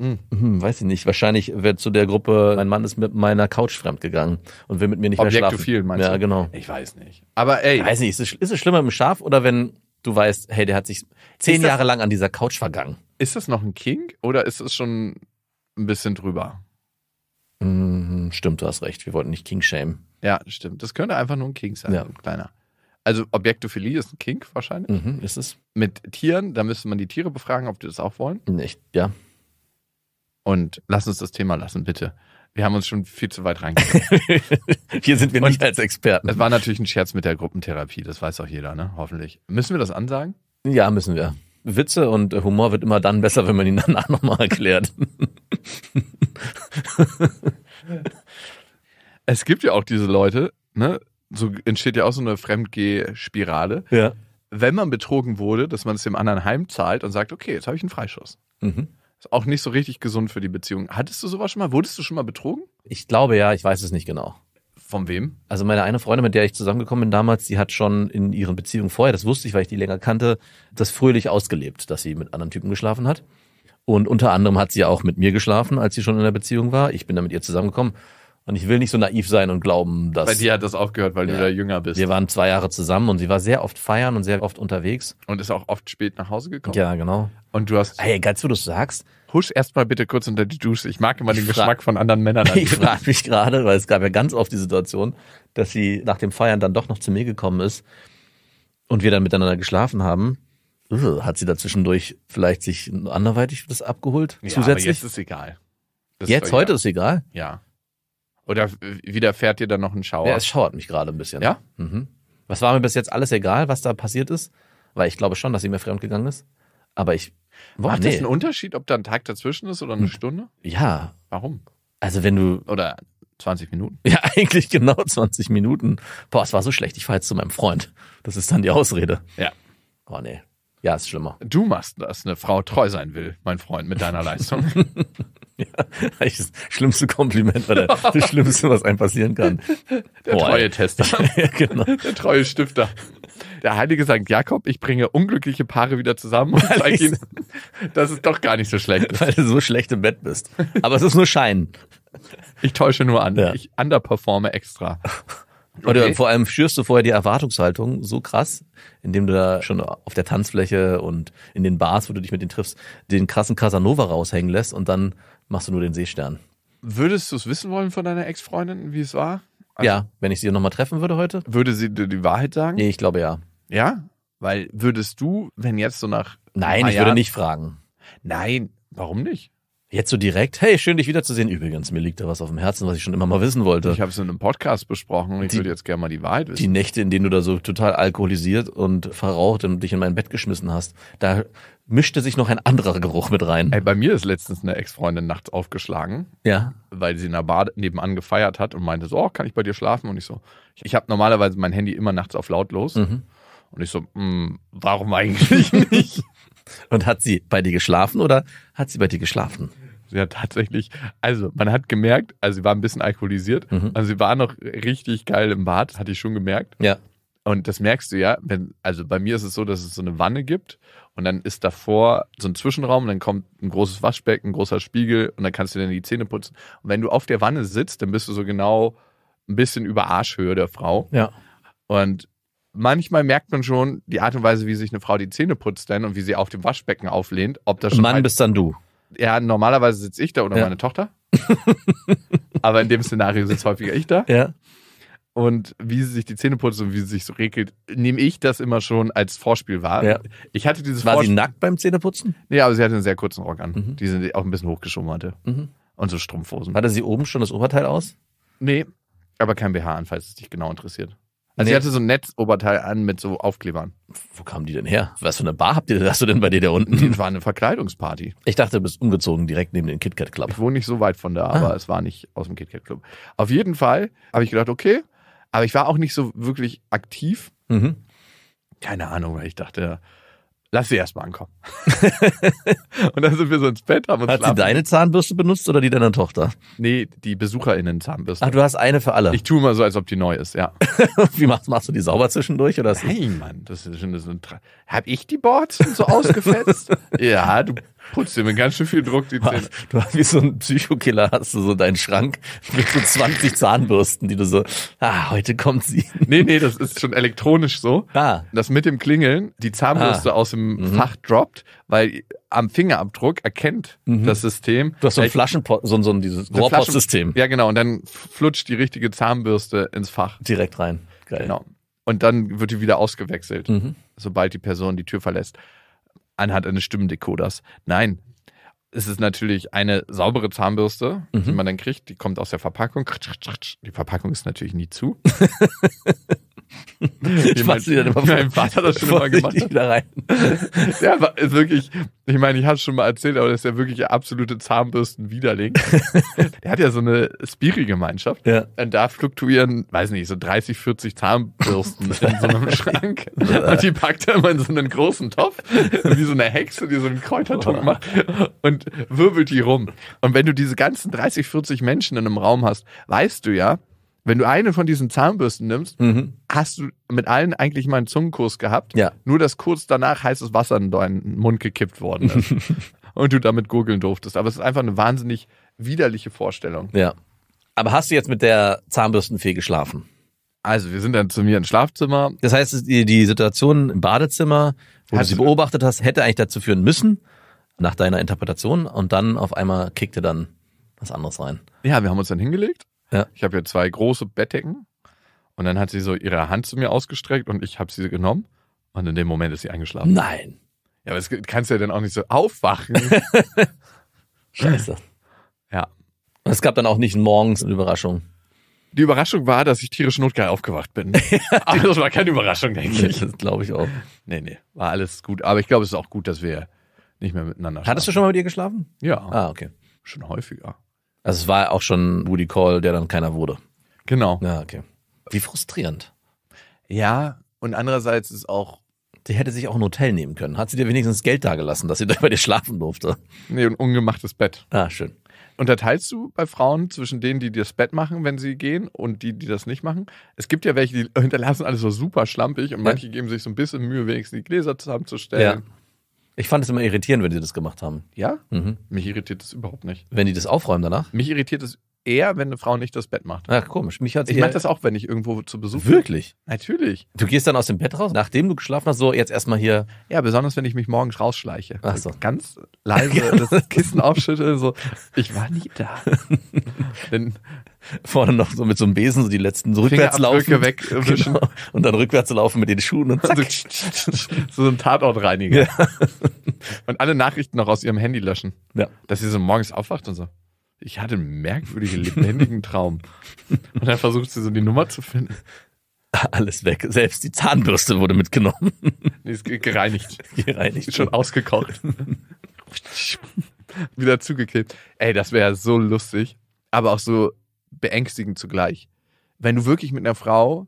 hm. Hm, weiß ich nicht. Wahrscheinlich wird zu der Gruppe, mein Mann ist mit meiner Couch fremdgegangen und will mit mir nicht Objekt mehr schlafen. Objektophil, meinst ja, du? genau. Ich weiß nicht. Aber ey. Ich weiß nicht, ist es, ist es schlimmer im Schaf oder wenn du weißt, hey, der hat sich zehn das, Jahre lang an dieser Couch vergangen? Ist das noch ein King oder ist es schon ein bisschen drüber? Hm, stimmt, du hast recht. Wir wollten nicht King shamen. Ja, stimmt. Das könnte einfach nur ein King sein, ja. ein kleiner. Also Objektophilie ist ein Kink wahrscheinlich. Mhm, ist es. Mit Tieren, da müsste man die Tiere befragen, ob die das auch wollen. Nicht, ja. Und lass uns das Thema lassen, bitte. Wir haben uns schon viel zu weit reingegangen. Hier <laughs> sind wir nicht und als Experten. Es war natürlich ein Scherz mit der Gruppentherapie, das weiß auch jeder, ne? Hoffentlich. Müssen wir das ansagen? Ja, müssen wir. Witze und Humor wird immer dann besser, wenn man ihn danach <laughs> nochmal erklärt. <laughs> es gibt ja auch diese Leute, ne? So entsteht ja auch so eine Fremdgeh-Spirale. Ja. Wenn man betrogen wurde, dass man es dem anderen heimzahlt und sagt, okay, jetzt habe ich einen Freischuss. Mhm. Ist auch nicht so richtig gesund für die Beziehung. Hattest du sowas schon mal? Wurdest du schon mal betrogen? Ich glaube ja, ich weiß es nicht genau. Von wem? Also meine eine Freundin, mit der ich zusammengekommen bin damals, die hat schon in ihren Beziehungen vorher, das wusste ich, weil ich die länger kannte, das fröhlich ausgelebt, dass sie mit anderen Typen geschlafen hat. Und unter anderem hat sie auch mit mir geschlafen, als sie schon in der Beziehung war. Ich bin da mit ihr zusammengekommen. Und ich will nicht so naiv sein und glauben, dass. Bei dir hat das aufgehört, weil ja, du da jünger bist. Wir waren zwei Jahre zusammen und sie war sehr oft feiern und sehr oft unterwegs. Und ist auch oft spät nach Hause gekommen. Ja, genau. Und du hast. Hey, egal, wo du sagst. Husch erstmal bitte kurz unter die Dusche. Ich mag immer den Geschmack von anderen Männern. An <laughs> ich frage mich gerade, weil es gab ja ganz oft die Situation, dass sie nach dem Feiern dann doch noch zu mir gekommen ist und wir dann miteinander geschlafen haben. Hat sie dazwischendurch vielleicht sich anderweitig das abgeholt? Ja, zusätzlich? Aber jetzt ist egal. Das jetzt, ist heute egal. ist egal? Ja. Oder widerfährt dir dann noch ein Schauer? Ja, es schauert mich gerade ein bisschen. Ja? Mhm. Was war mir bis jetzt alles egal, was da passiert ist? Weil ich glaube schon, dass sie mir fremd gegangen ist. Aber ich. Boah, Macht nee. das einen Unterschied, ob da ein Tag dazwischen ist oder eine hm. Stunde? Ja. Warum? Also wenn du. Oder 20 Minuten? Ja, <laughs> eigentlich genau 20 Minuten. Boah, es war so schlecht, ich fahre jetzt zu meinem Freund. Das ist dann die Ausrede. Ja. Oh nee. Ja, ist schlimmer. Du machst, dass eine Frau treu sein will, mein Freund, mit deiner Leistung. <laughs> Ja, <laughs> das schlimmste Kompliment oder das Schlimmste, was einem passieren kann. <laughs> Der Boah, treue Tester. <laughs> ja, genau. Der treue Stifter. Der heilige sagt, Jakob, ich bringe unglückliche Paare wieder zusammen und zeige ihnen, dass es doch gar nicht so schlecht ist. Weil du so schlecht im Bett bist. Aber es ist nur Schein. Ich täusche nur an. Ja. Ich underperforme extra. Oder okay. vor allem schürst du vorher die Erwartungshaltung so krass, indem du da schon auf der Tanzfläche und in den Bars, wo du dich mit denen triffst, den krassen Casanova raushängen lässt und dann machst du nur den Seestern. Würdest du es wissen wollen von deiner Ex-Freundin, wie es war? Also ja, wenn ich sie nochmal treffen würde heute. Würde sie dir die Wahrheit sagen? Nee, ich glaube ja. Ja? Weil würdest du, wenn jetzt so nach. Nein, ich Jahren, würde nicht fragen. Nein, warum nicht? Jetzt so direkt, hey, schön dich wiederzusehen. Übrigens, mir liegt da was auf dem Herzen, was ich schon immer mal wissen wollte. Ich habe es in einem Podcast besprochen und ich würde jetzt gerne mal die Wahrheit wissen. Die Nächte, in denen du da so total alkoholisiert und verraucht und dich in mein Bett geschmissen hast, da mischte sich noch ein anderer Geruch mit rein. Ey, bei mir ist letztens eine Ex-Freundin nachts aufgeschlagen, ja. weil sie in der Bar nebenan gefeiert hat und meinte so, oh, kann ich bei dir schlafen? Und ich so, ich, ich habe normalerweise mein Handy immer nachts auf lautlos. Mhm. Und ich so, hm, warum eigentlich <laughs> nicht? Und hat sie bei dir geschlafen oder hat sie bei dir geschlafen? Ja, tatsächlich, also man hat gemerkt, also sie war ein bisschen alkoholisiert, mhm. also sie war noch richtig geil im Bad, hatte ich schon gemerkt. Ja. Und das merkst du ja, wenn, also bei mir ist es so, dass es so eine Wanne gibt und dann ist davor so ein Zwischenraum, und dann kommt ein großes Waschbecken, ein großer Spiegel und dann kannst du dann die Zähne putzen. Und wenn du auf der Wanne sitzt, dann bist du so genau ein bisschen über Arschhöhe der Frau. Ja. Und manchmal merkt man schon die Art und Weise, wie sich eine Frau die Zähne putzt denn und wie sie auf dem Waschbecken auflehnt, ob das schon. Mann halt bist dann du. Ja, normalerweise sitze ich da oder ja. meine Tochter. <laughs> Aber in dem Szenario sitzt häufiger ich da. Ja. Und wie sie sich die Zähne putzt und wie sie sich so regelt, nehme ich das immer schon als Vorspiel wahr. Ja. Ich hatte dieses War Vorspiel sie nackt beim Zähneputzen? Nee, aber sie hatte einen sehr kurzen Rock an, mhm. die sie auch ein bisschen hochgeschoben hatte. Mhm. Und so Strumpfhosen. Hatte sie oben schon das Oberteil aus? Nee, aber kein BH an, falls es dich genau interessiert. Also nee. sie hatte so ein Netzoberteil an mit so Aufklebern. Wo kamen die denn her? Was für eine Bar habt ihr, hast du denn bei dir da unten? Das war eine Verkleidungsparty. Ich dachte, du bist umgezogen direkt neben den KitKat Club. Ich wohne nicht so weit von da, ah. aber es war nicht aus dem KitKat Club. Auf jeden Fall habe ich gedacht, okay, aber ich war auch nicht so wirklich aktiv. Mhm. Keine Ahnung, weil ich dachte, lass sie erstmal ankommen. <laughs> und dann sind wir so ins Bett, haben uns Hat schlafen. sie deine Zahnbürste benutzt oder die deiner Tochter? Nee, die BesucherInnen-Zahnbürste. Ach, du hast eine für alle. Ich tue mal so, als ob die neu ist, ja. <laughs> Wie machst, machst du die sauber zwischendurch? Oder Nein, Mann, das ist schon so ein Tra Hab ich die Boards so ausgefetzt? <laughs> ja, du putzt dir mit ganz schön viel Druck die Zähne. Du hast wie so ein Psychokiller, hast du so deinen Schrank mit so 20 Zahnbürsten, die du so, ah, heute kommt sie. Nee, nee, das ist schon elektronisch so, ah. dass mit dem Klingeln die Zahnbürste ah. aus dem mhm. Fach droppt, weil am Fingerabdruck erkennt mhm. das System. Du hast so ein Flaschenpost, so, so ein dieses Rohrpostsystem. Ja, genau. Und dann flutscht die richtige Zahnbürste ins Fach. Direkt rein. Geil. Genau. Und dann wird die wieder ausgewechselt, mhm. sobald die Person die Tür verlässt anhand eines Stimmendecoders. Nein, es ist natürlich eine saubere Zahnbürste, mhm. die man dann kriegt. Die kommt aus der Verpackung. Die Verpackung ist natürlich nie zu. <laughs> <laughs> Jemand, die dann immer mein Vater hat das schon immer gemacht. <laughs> Da rein. <laughs> Ja, ist wirklich, ich meine, ich habe es schon mal erzählt, aber das ist ja wirklich absolute Zahnbürsten-Widerling. der hat ja so eine Spiri-Gemeinschaft. Ja. Und da fluktuieren, weiß nicht, so 30, 40 Zahnbürsten in so einem Schrank. Und die packt er immer in so einen großen Topf, wie so eine Hexe, die so einen Kräutertopf macht und wirbelt die rum. Und wenn du diese ganzen 30, 40 Menschen in einem Raum hast, weißt du ja, wenn du eine von diesen Zahnbürsten nimmst, mhm. hast du mit allen eigentlich mal einen Zungenkurs gehabt. Ja. Nur, dass kurz danach heißes Wasser in deinen Mund gekippt worden ist. <laughs> und du damit gurgeln durftest. Aber es ist einfach eine wahnsinnig widerliche Vorstellung. Ja. Aber hast du jetzt mit der Zahnbürstenfee geschlafen? Also, wir sind dann zu mir ins Schlafzimmer. Das heißt, die, die Situation im Badezimmer, wo hast du sie beobachtet hast, hätte eigentlich dazu führen müssen, nach deiner Interpretation. Und dann auf einmal kickte dann was anderes rein. Ja, wir haben uns dann hingelegt ja. Ich habe ja zwei große Bettdecken und dann hat sie so ihre Hand zu mir ausgestreckt und ich habe sie genommen und in dem Moment ist sie eingeschlafen. Nein. Ja, aber das kannst du ja dann auch nicht so aufwachen. <laughs> Scheiße. Ja. es gab dann auch nicht morgens eine Überraschung. Die Überraschung war, dass ich tierisch notgeil aufgewacht bin. aber <laughs> also, das war keine Überraschung, denke nee, ich. Das glaube ich auch. Nee, nee, war alles gut. Aber ich glaube, es ist auch gut, dass wir nicht mehr miteinander schlafen. Hattest du schon mal mit ihr geschlafen? Ja. Ah, okay. Schon häufiger. Also es war auch schon Woody Call, der dann keiner wurde. Genau. Ja, okay. Wie frustrierend. Ja, und andererseits ist auch. Sie hätte sich auch ein Hotel nehmen können. Hat sie dir wenigstens Geld dagelassen, dass sie <laughs> da bei dir schlafen durfte? Nee, ein ungemachtes Bett. Ah, schön. Unterteilst du bei Frauen zwischen denen, die das Bett machen, wenn sie gehen, und die, die das nicht machen? Es gibt ja welche, die <laughs> hinterlassen alles so super schlampig und manche geben sich so ein bisschen Mühe, wenigstens die Gläser zusammenzustellen. Ja. Ich fand es immer irritierend, wenn die das gemacht haben. Ja? Mhm. Mich irritiert das überhaupt nicht. Wenn die das aufräumen danach? Mich irritiert es eher, wenn eine Frau nicht das Bett macht. Ach, komisch. Mich hat's ich mache das auch, wenn ich irgendwo zu Besuch bin. Wirklich? Natürlich. Du gehst dann aus dem Bett raus, nachdem du geschlafen hast, so jetzt erstmal hier. Ja, besonders wenn ich mich morgens rausschleiche. Ach also so. Ganz leise <laughs> das Kissen aufschütteln, so, ich war nie da. <laughs> Denn vorne noch so mit so einem Besen so die letzten so rückwärts laufen weg äh, genau. und dann rückwärts laufen mit den Schuhen und zack. so, also, so ein Tatortreiniger ja. und alle Nachrichten noch aus ihrem Handy löschen ja. dass sie so morgens aufwacht und so ich hatte einen merkwürdigen, lebendigen Traum. Und dann versucht sie so die Nummer zu finden. Alles weg. Selbst die Zahnbürste wurde mitgenommen. Nee, ist gereinigt. Gereinigt. Ist schon ausgekocht. Wieder zugekippt. Ey, das wäre so lustig, aber auch so beängstigend zugleich. Wenn du wirklich mit einer Frau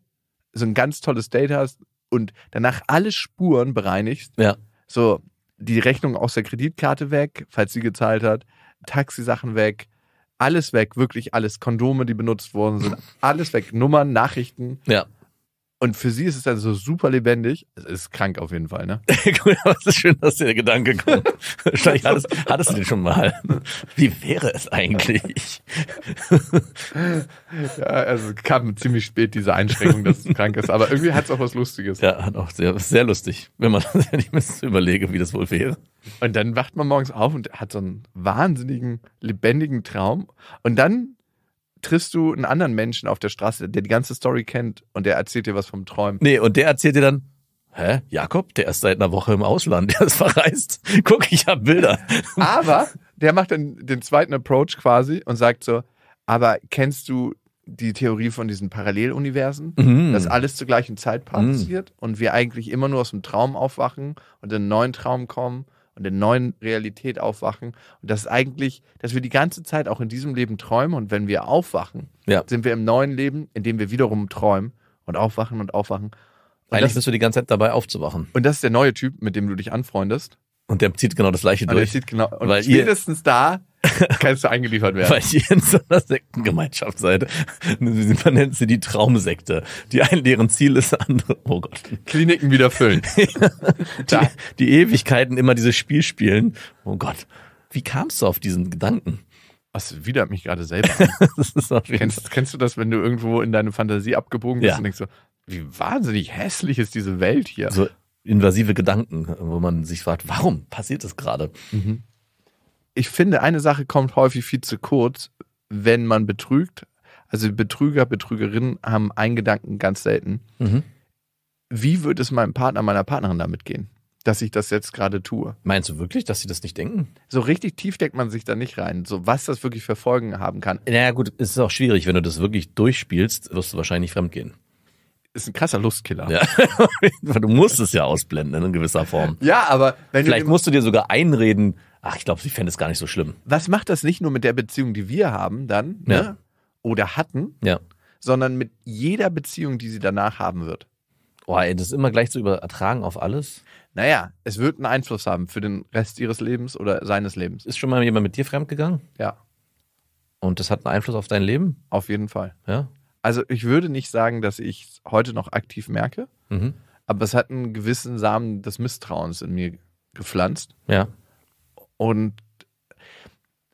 so ein ganz tolles Date hast und danach alle Spuren bereinigst, ja. so die Rechnung aus der Kreditkarte weg, falls sie gezahlt hat, Taxisachen weg, alles weg, wirklich alles. Kondome, die benutzt worden sind, <laughs> alles weg. Nummern, Nachrichten. Ja. Und für sie ist es dann so super lebendig. Es ist krank auf jeden Fall, ne? <laughs> Gut, aber es ist schön, dass dir der Gedanke kommt. Vielleicht hattest, hattest du den schon mal. Wie wäre es eigentlich? ja, also kam ziemlich spät diese Einschränkung, dass es krank ist. Aber irgendwie hat es auch was Lustiges. Ja, hat auch sehr, sehr lustig, wenn man sich <laughs> ich mir überlege, wie das wohl wäre. Und dann wacht man morgens auf und hat so einen wahnsinnigen, lebendigen Traum. Und dann triffst du einen anderen Menschen auf der Straße, der die ganze Story kennt und der erzählt dir was vom Träumen. Nee, und der erzählt dir dann, hä, Jakob, der ist seit einer Woche im Ausland, <laughs> der ist verreist. Guck, ich habe Bilder. <laughs> Aber der macht dann den zweiten Approach quasi und sagt so, aber kennst du die Theorie von diesen Paralleluniversen, mhm. dass alles zur gleichen Zeit mhm. passiert mhm. und wir eigentlich immer nur aus dem Traum aufwachen und in einen neuen Traum kommen und der neuen Realität aufwachen. Und das ist eigentlich, dass wir die ganze Zeit auch in diesem Leben träumen und wenn wir aufwachen, ja. sind wir im neuen Leben, in dem wir wiederum träumen und aufwachen und aufwachen. Und eigentlich das, bist du die ganze Zeit dabei aufzuwachen. Und das ist der neue Typ, mit dem du dich anfreundest. Und der zieht genau das gleiche durch. und Der zieht genau, und weil spätestens ihr, da <laughs> kannst du eingeliefert werden. Weil ihr in so einer Sektengemeinschaft seid. Man nennt sie die Traumsekte. Die ein, deren Ziel ist, andere, oh Gott. Kliniken wieder füllen. <laughs> die, die, Ewigkeiten immer dieses Spiel spielen. Oh Gott. Wie kamst du auf diesen Gedanken? Das widert mich gerade selber <laughs> kennst, kennst, du das, wenn du irgendwo in deine Fantasie abgebogen bist ja. und denkst so, wie wahnsinnig hässlich ist diese Welt hier? So invasive Gedanken, wo man sich fragt, warum passiert das gerade? Mhm ich finde, eine Sache kommt häufig viel zu kurz, wenn man betrügt. Also Betrüger, Betrügerinnen haben einen Gedanken ganz selten. Mhm. Wie würde es meinem Partner, meiner Partnerin damit gehen, dass ich das jetzt gerade tue? Meinst du wirklich, dass sie das nicht denken? So richtig tief deckt man sich da nicht rein, so was das wirklich für Folgen haben kann. Naja gut, es ist auch schwierig, wenn du das wirklich durchspielst, wirst du wahrscheinlich fremdgehen ist ein krasser Lustkiller. Ja. <laughs> du musst es ja ausblenden in gewisser Form. Ja, aber wenn vielleicht du musst du dir sogar einreden. Ach, ich glaube, sie fände es gar nicht so schlimm. Was macht das nicht nur mit der Beziehung, die wir haben dann ne, ja. ne? oder hatten, ja. sondern mit jeder Beziehung, die sie danach haben wird? Oh, ey, das ist immer gleich zu übertragen auf alles. Naja, es wird einen Einfluss haben für den Rest ihres Lebens oder seines Lebens. Ist schon mal jemand mit dir fremdgegangen? Ja. Und das hat einen Einfluss auf dein Leben? Auf jeden Fall. Ja also ich würde nicht sagen, dass ich es heute noch aktiv merke, mhm. aber es hat einen gewissen Samen des Misstrauens in mir gepflanzt. Ja. Und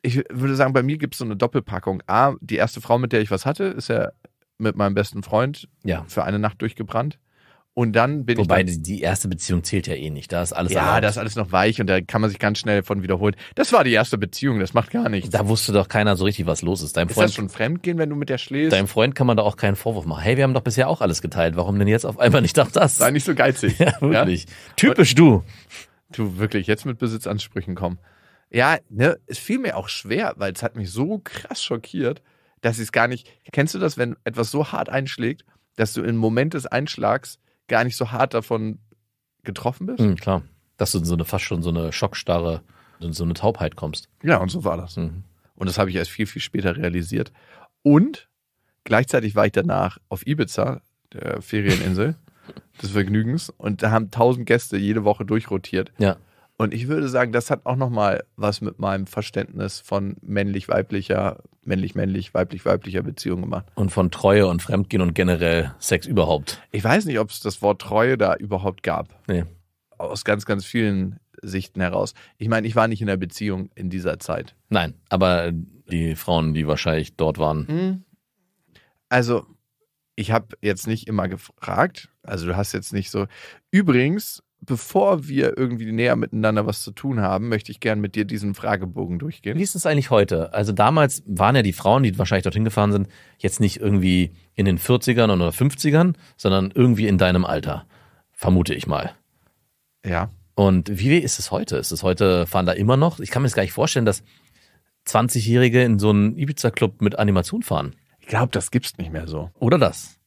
ich würde sagen, bei mir gibt es so eine Doppelpackung. A, die erste Frau, mit der ich was hatte, ist ja mit meinem besten Freund ja. für eine Nacht durchgebrannt. Und dann bin Wobei, ich. Wobei die erste Beziehung zählt ja eh nicht. Da ist alles. Ja, erlaubt. da ist alles noch weich und da kann man sich ganz schnell von wiederholen. Das war die erste Beziehung, das macht gar nichts. Da wusste doch keiner so richtig, was los ist. Dein ist Freund, das schon Fremdgehen, wenn du mit der schläfst? Deinem Freund kann man da auch keinen Vorwurf machen. Hey, wir haben doch bisher auch alles geteilt. Warum denn jetzt auf einmal nicht auch das? Sei nicht so geizig. <laughs> ja, wirklich. Ja? Typisch du. Du, wirklich, jetzt mit Besitzansprüchen kommen. Ja, ne, es fiel mir auch schwer, weil es hat mich so krass schockiert, dass ich es gar nicht. Kennst du das, wenn etwas so hart einschlägt, dass du im Moment des Einschlags gar nicht so hart davon getroffen bist. Mhm, klar. Dass du in so eine fast schon so eine Schockstarre, in so eine Taubheit kommst. Ja, und so war das. Mhm. Und das habe ich erst viel, viel später realisiert. Und gleichzeitig war ich danach auf Ibiza, der Ferieninsel <laughs> des Vergnügens, und da haben tausend Gäste jede Woche durchrotiert. Ja. Und ich würde sagen, das hat auch nochmal was mit meinem Verständnis von männlich-weiblicher, männlich-männlich, weiblich-weiblicher Beziehung gemacht. Und von Treue und Fremdgehen und generell Sex überhaupt. Ich weiß nicht, ob es das Wort Treue da überhaupt gab. Nee. Aus ganz, ganz vielen Sichten heraus. Ich meine, ich war nicht in der Beziehung in dieser Zeit. Nein, aber die Frauen, die wahrscheinlich dort waren. Hm. Also, ich habe jetzt nicht immer gefragt. Also, du hast jetzt nicht so. Übrigens, bevor wir irgendwie näher miteinander was zu tun haben, möchte ich gerne mit dir diesen Fragebogen durchgehen. Wie ist es eigentlich heute? Also damals waren ja die Frauen, die wahrscheinlich dorthin gefahren sind, jetzt nicht irgendwie in den 40ern oder 50ern, sondern irgendwie in deinem Alter, vermute ich mal. Ja. Und wie ist es heute? Ist es heute, fahren da immer noch? Ich kann mir das gar nicht vorstellen, dass 20-Jährige in so einen Ibiza-Club mit Animation fahren. Ich glaube, das gibt's nicht mehr so. Oder das?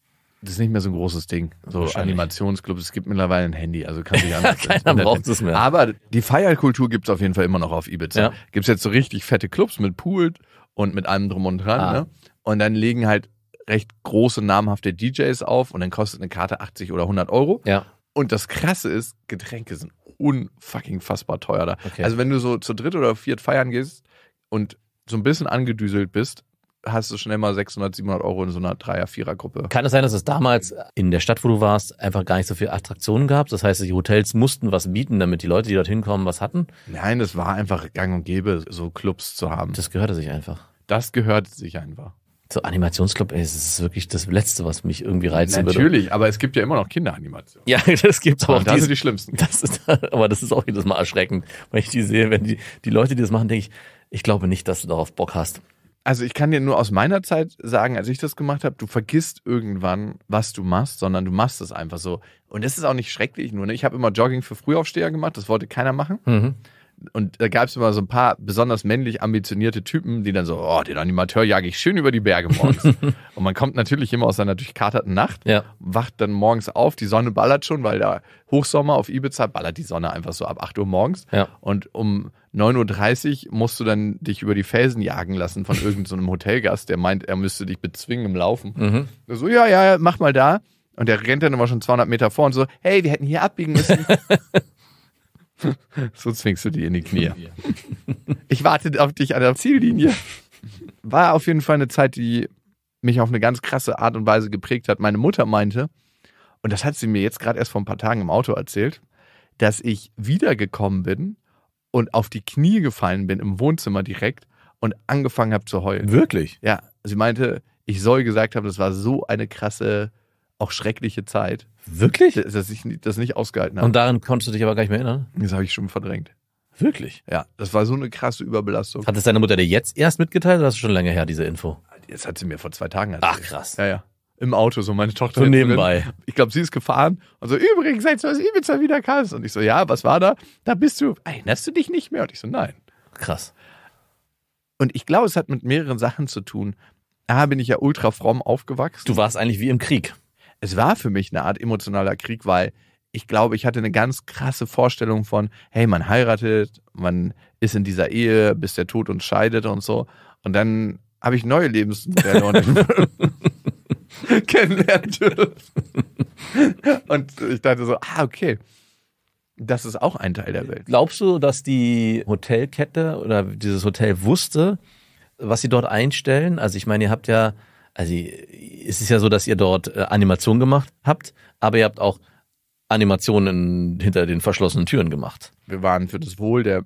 das ist nicht mehr so ein großes Ding. So Animationsclubs, es gibt mittlerweile ein Handy, also kann sich anders. <laughs> Keiner braucht es mehr. Aber die Feierkultur gibt es auf jeden Fall immer noch auf Ibiza. Ja. Gibt es jetzt so richtig fette Clubs mit Pool und mit allem drum und dran. Ah. Ne? Und dann legen halt recht große namhafte DJs auf und dann kostet eine Karte 80 oder 100 Euro. Ja. Und das Krasse ist, Getränke sind unfucking fassbar teuer da. Okay. Also wenn du so zu dritt oder viert feiern gehst und so ein bisschen angedüselt bist, hast du schnell mal 600, 700 Euro in so einer Dreier-, Vierer-Gruppe. Kann es sein, dass es damals in der Stadt, wo du warst, einfach gar nicht so viel Attraktionen gab? Das heißt, die Hotels mussten was bieten, damit die Leute, die dort hinkommen, was hatten? Nein, es war einfach gang und gäbe, so Clubs zu haben. Das gehörte sich einfach. Das gehörte sich einfach. So Animationsclub, ey, das ist wirklich das Letzte, was mich irgendwie reizen Natürlich, würde. Natürlich, aber es gibt ja immer noch Kinderanimationen. Ja, <laughs> das gibt's auch. Und das diese, sind die schlimmsten. Das ist, <laughs> aber das ist auch jedes Mal erschreckend, wenn ich die sehe, wenn die, die Leute, die das machen, denke ich, ich glaube nicht, dass du darauf Bock hast also ich kann dir nur aus meiner Zeit sagen, als ich das gemacht habe, du vergisst irgendwann, was du machst, sondern du machst es einfach so. Und das ist auch nicht schrecklich nur. Ne? Ich habe immer Jogging für Frühaufsteher gemacht, das wollte keiner machen. Mhm und da gab es immer so ein paar besonders männlich ambitionierte Typen, die dann so, oh, den Animateur jage ich schön über die Berge morgens. <laughs> und man kommt natürlich immer aus einer durchkaterten Nacht, ja. wacht dann morgens auf, die Sonne ballert schon, weil da Hochsommer auf Ibiza ballert die Sonne einfach so ab 8 Uhr morgens. Ja. Und um 9.30 Uhr musst du dann dich über die Felsen jagen lassen von irgendeinem so Hotelgast, der meint, er müsste dich bezwingen im Laufen. Mhm. So, ja, ja, mach mal da. Und der rennt dann immer schon 200 Meter vor und so, hey, wir hätten hier abbiegen müssen. <laughs> <laughs> so zwingst du die in die Knie. Ich warte auf dich an der Ziellinie. War auf jeden Fall eine Zeit, die mich auf eine ganz krasse Art und Weise geprägt hat. Meine Mutter meinte, und das hat sie mir jetzt gerade erst vor ein paar Tagen im Auto erzählt, dass ich wiedergekommen bin und auf die Knie gefallen bin im Wohnzimmer direkt und angefangen habe zu heulen. Wirklich? Ja, sie meinte, ich soll gesagt haben, das war so eine krasse, auch schreckliche Zeit. Wirklich? Dass ich das nicht ausgehalten habe. Und daran konntest du dich aber gar nicht mehr erinnern? Das habe ich schon verdrängt. Wirklich? Ja, das war so eine krasse Überbelastung. Hat es deine Mutter dir jetzt erst mitgeteilt oder ist schon lange her, diese Info? Jetzt hat sie mir vor zwei Tagen erzählt. Ach krass. Ja, ja. Im Auto, so meine Tochter. So nebenbei. Drin. Ich glaube, sie ist gefahren und so, übrigens, seit du aus Ibiza wieder kannst. Und ich so, ja, was war da? Da bist du, erinnerst du dich nicht mehr? Und ich so, nein. Krass. Und ich glaube, es hat mit mehreren Sachen zu tun. A, ah, bin ich ja ultra fromm aufgewachsen. Du warst eigentlich wie im Krieg es war für mich eine Art emotionaler Krieg, weil ich glaube, ich hatte eine ganz krasse Vorstellung von, hey, man heiratet, man ist in dieser Ehe, bis der Tod uns scheidet und so. Und dann habe ich neue Lebensmodelle <laughs> kennenlernen dürfen. Und ich dachte so, ah, okay. Das ist auch ein Teil der Welt. Glaubst du, dass die Hotelkette oder dieses Hotel wusste, was sie dort einstellen? Also ich meine, ihr habt ja also es ist ja so, dass ihr dort äh, Animationen gemacht habt, aber ihr habt auch Animationen hinter den verschlossenen Türen gemacht. Wir waren für das Wohl der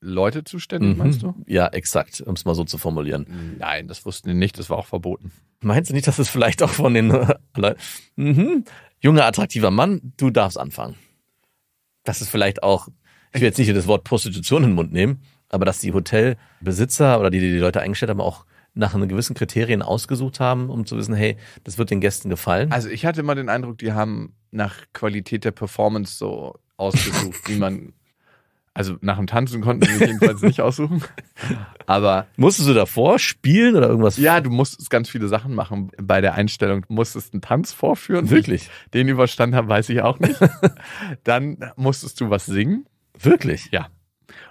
Leute zuständig, mhm. meinst du? Ja, exakt, um es mal so zu formulieren. Nein, das wussten die nicht, das war auch verboten. Meinst du nicht, dass es vielleicht auch von den äh, Leuten. mhm. junger, attraktiver Mann, du darfst anfangen. Das ist vielleicht auch, ich will jetzt nicht das Wort Prostitution in den Mund nehmen, aber dass die Hotelbesitzer oder die, die, die Leute eingestellt haben, auch nach einem gewissen Kriterien ausgesucht haben, um zu wissen, hey, das wird den Gästen gefallen? Also ich hatte immer den Eindruck, die haben nach Qualität der Performance so ausgesucht, wie man also nach dem Tanzen konnten sie jedenfalls nicht aussuchen. Aber. Musstest du davor spielen oder irgendwas? Ja, du musstest ganz viele Sachen machen bei der Einstellung. Du musstest einen Tanz vorführen. Wirklich? Den überstanden haben, weiß ich auch nicht. <laughs> Dann musstest du was singen. Wirklich? Ja.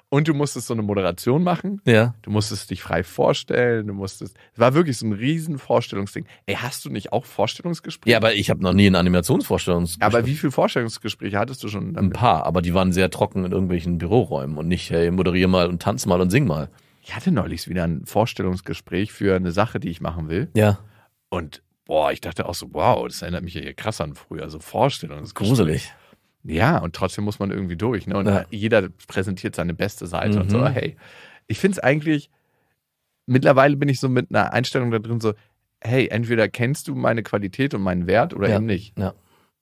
Und du musstest so eine Moderation machen. Ja. Du musstest dich frei vorstellen. Du musstest. Es war wirklich so ein riesen Vorstellungsding. Ey, hast du nicht auch Vorstellungsgespräche? Ja, aber ich habe noch nie ein Animationsvorstellungsgespräch. Aber wie viele Vorstellungsgespräche hattest du schon? Damit? Ein paar, aber die waren sehr trocken in irgendwelchen Büroräumen und nicht, hey, moderier mal und tanz mal und sing mal. Ich hatte neulich wieder ein Vorstellungsgespräch für eine Sache, die ich machen will. Ja. Und boah, ich dachte auch so, wow, das erinnert mich ja hier krass an früher. So Vorstellungsgespräche. Gruselig. Ja, und trotzdem muss man irgendwie durch. Ne? Und ja. jeder präsentiert seine beste Seite mhm. und so, mhm. hey. Ich finde es eigentlich, mittlerweile bin ich so mit einer Einstellung da drin, so, hey, entweder kennst du meine Qualität und meinen Wert oder ja. eben nicht. Ja.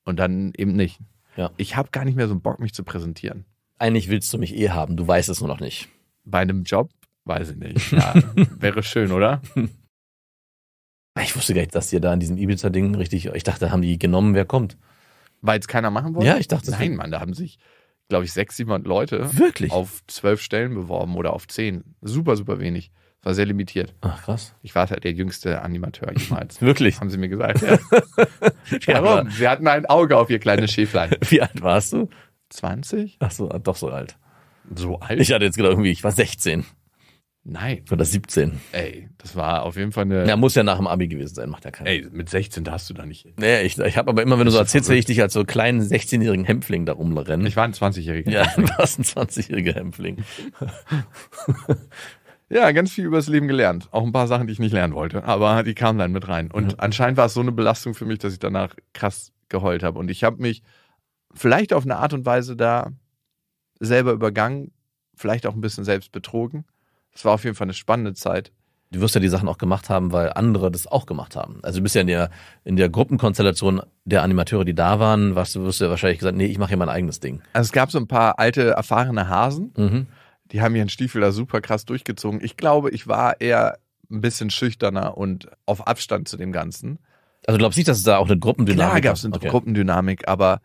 Und dann eben nicht. Ja. Ich habe gar nicht mehr so einen Bock, mich zu präsentieren. Eigentlich willst du mich eh haben, du weißt es nur noch nicht. Bei einem Job? Weiß ich nicht. Ja, <laughs> wäre schön, oder? Ich wusste gar nicht, dass ihr da in diesem Ibiza-Ding richtig, ich dachte, haben die genommen, wer kommt. Weil es keiner machen wollte? Ja, ich dachte. Nein, Mann, da haben sich, glaube ich, sechs, sieben Leute Wirklich? auf zwölf Stellen beworben oder auf zehn. Super, super wenig. War sehr limitiert. Ach, krass. Ich war halt der jüngste Animateur jemals. <laughs> Wirklich? Haben sie mir gesagt. Ja. Warum? <laughs> sie hatten ein Auge auf ihr kleines Schäflein. <laughs> Wie alt warst du? 20? Ach so, doch so alt. So alt? Ich hatte jetzt gedacht, irgendwie, ich war 16. Nein. Oder 17. Ey, das war auf jeden Fall eine. Ja, muss ja nach dem Abi gewesen sein, macht ja keinen. Ey, mit 16 hast du da nicht. Nee, ich, ich habe aber immer, wenn du so erzählst, sehe ich dich als so kleinen 16-jährigen Hämpfling da rumrennen. Ich war ein 20-jähriger. Ja, du warst ein 20-jähriger Hämpfling. <laughs> ja, ganz viel übers Leben gelernt. Auch ein paar Sachen, die ich nicht lernen wollte, aber die kamen dann mit rein. Und mhm. anscheinend war es so eine Belastung für mich, dass ich danach krass geheult habe. Und ich habe mich vielleicht auf eine Art und Weise da selber übergangen, vielleicht auch ein bisschen selbst betrogen es war auf jeden Fall eine spannende Zeit. Du wirst ja die Sachen auch gemacht haben, weil andere das auch gemacht haben. Also du bist ja in der, in der Gruppenkonstellation der Animateure, die da waren, warst, wirst du ja wahrscheinlich gesagt, nee, ich mache hier mein eigenes Ding. Also es gab so ein paar alte, erfahrene Hasen, mhm. die haben ihren Stiefel da super krass durchgezogen. Ich glaube, ich war eher ein bisschen schüchterner und auf Abstand zu dem Ganzen. Also du glaubst nicht, dass es da auch eine Gruppendynamik gab? Ja, gab es eine okay. Gruppendynamik, aber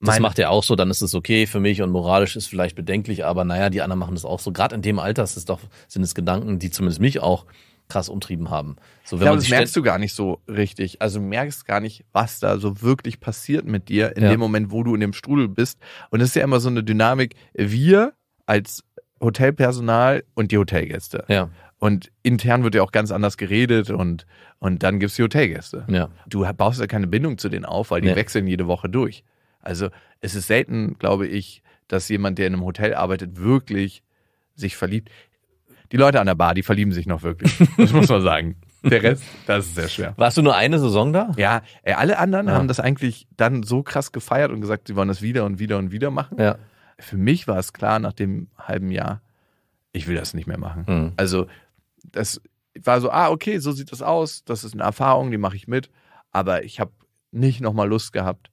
das macht er auch so, dann ist es okay für mich und moralisch ist vielleicht bedenklich, aber naja, die anderen machen das auch so. Gerade in dem Alter ist es doch, sind es Gedanken, die zumindest mich auch krass umtrieben haben. So, wenn ja, man das merkst du gar nicht so richtig. Also du merkst gar nicht, was da so wirklich passiert mit dir in ja. dem Moment, wo du in dem Strudel bist. Und das ist ja immer so eine Dynamik. Wir als Hotelpersonal und die Hotelgäste. Ja. Und intern wird ja auch ganz anders geredet und, und dann gibt es die Hotelgäste. Ja. Du baust ja keine Bindung zu denen auf, weil die nee. wechseln jede Woche durch. Also es ist selten, glaube ich, dass jemand, der in einem Hotel arbeitet, wirklich sich verliebt. Die Leute an der Bar, die verlieben sich noch wirklich. <laughs> Das muss man sagen. Der Rest, das ist sehr schwer. Warst du nur eine Saison da? Ja, ey, äh, alle anderen ja. Ah. haben das eigentlich dann so krass gefeiert und gesagt, sie wollen das wieder und wieder und wieder machen. Ja. Für mich war es klar nach dem halben Jahr, ich will das nicht mehr machen. Mhm. Also das war so, ah, okay, so sieht das aus, das ist eine Erfahrung, die mache ich mit, aber ich habe nicht nochmal Lust gehabt,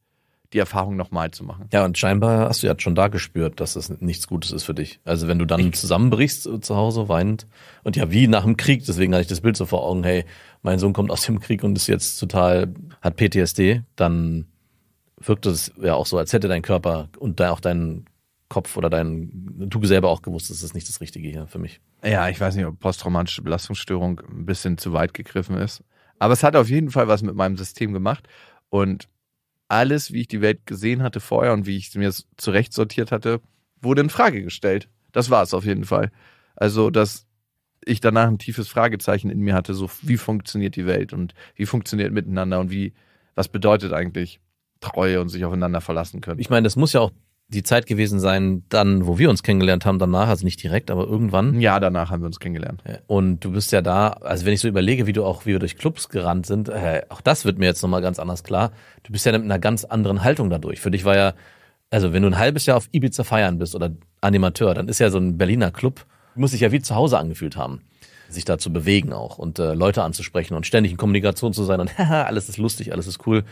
die Erfahrung nochmal zu machen. Ja, und scheinbar hast du ja schon da gespürt, dass das nichts Gutes ist für dich. Also wenn du dann ich zusammenbrichst äh, zu Hause, weinend, und ja, wie nach dem Krieg, deswegen hatte ich das Bild so vor Augen, hey, mein Sohn kommt aus dem Krieg und ist jetzt total, hat PTSD, dann wirkt es ja auch so, als hätte dein Körper und da auch dein Kopf oder dein, du selber auch gewusst, das ist nicht das Richtige hier für mich. Ja, ich weiß nicht, ob posttraumatische Belastungsstörung ein bisschen zu weit gegriffen ist. Aber es hat auf jeden Fall was mit meinem System gemacht. Und alles, wie ich die Welt gesehen hatte vorher und wie ich mir es zurecht sortiert hatte, wurde in Frage gestellt. Das war es auf jeden Fall. Also, dass ich danach ein tiefes Fragezeichen in mir hatte, so wie funktioniert die Welt und wie funktioniert miteinander und wie, was bedeutet eigentlich Treue und sich aufeinander verlassen können. Ich meine, das muss ja auch die Zeit gewesen sein, dann, wo wir uns kennengelernt haben, danach, also nicht direkt, aber irgendwann. Ja, danach haben wir uns kennengelernt. Und du bist ja da, also wenn ich so überlege, wie du auch, wie wir durch Clubs gerannt sind, äh, auch das wird mir jetzt nochmal ganz anders klar. Du bist ja mit einer ganz anderen Haltung dadurch. Für dich war ja, also wenn du ein halbes Jahr auf Ibiza feiern bist oder Animateur, dann ist ja so ein Berliner Club, muss sich ja wie zu Hause angefühlt haben sich da zu bewegen auch und äh, Leute anzusprechen und ständig in Kommunikation zu sein und <laughs> alles ist lustig, alles ist cool.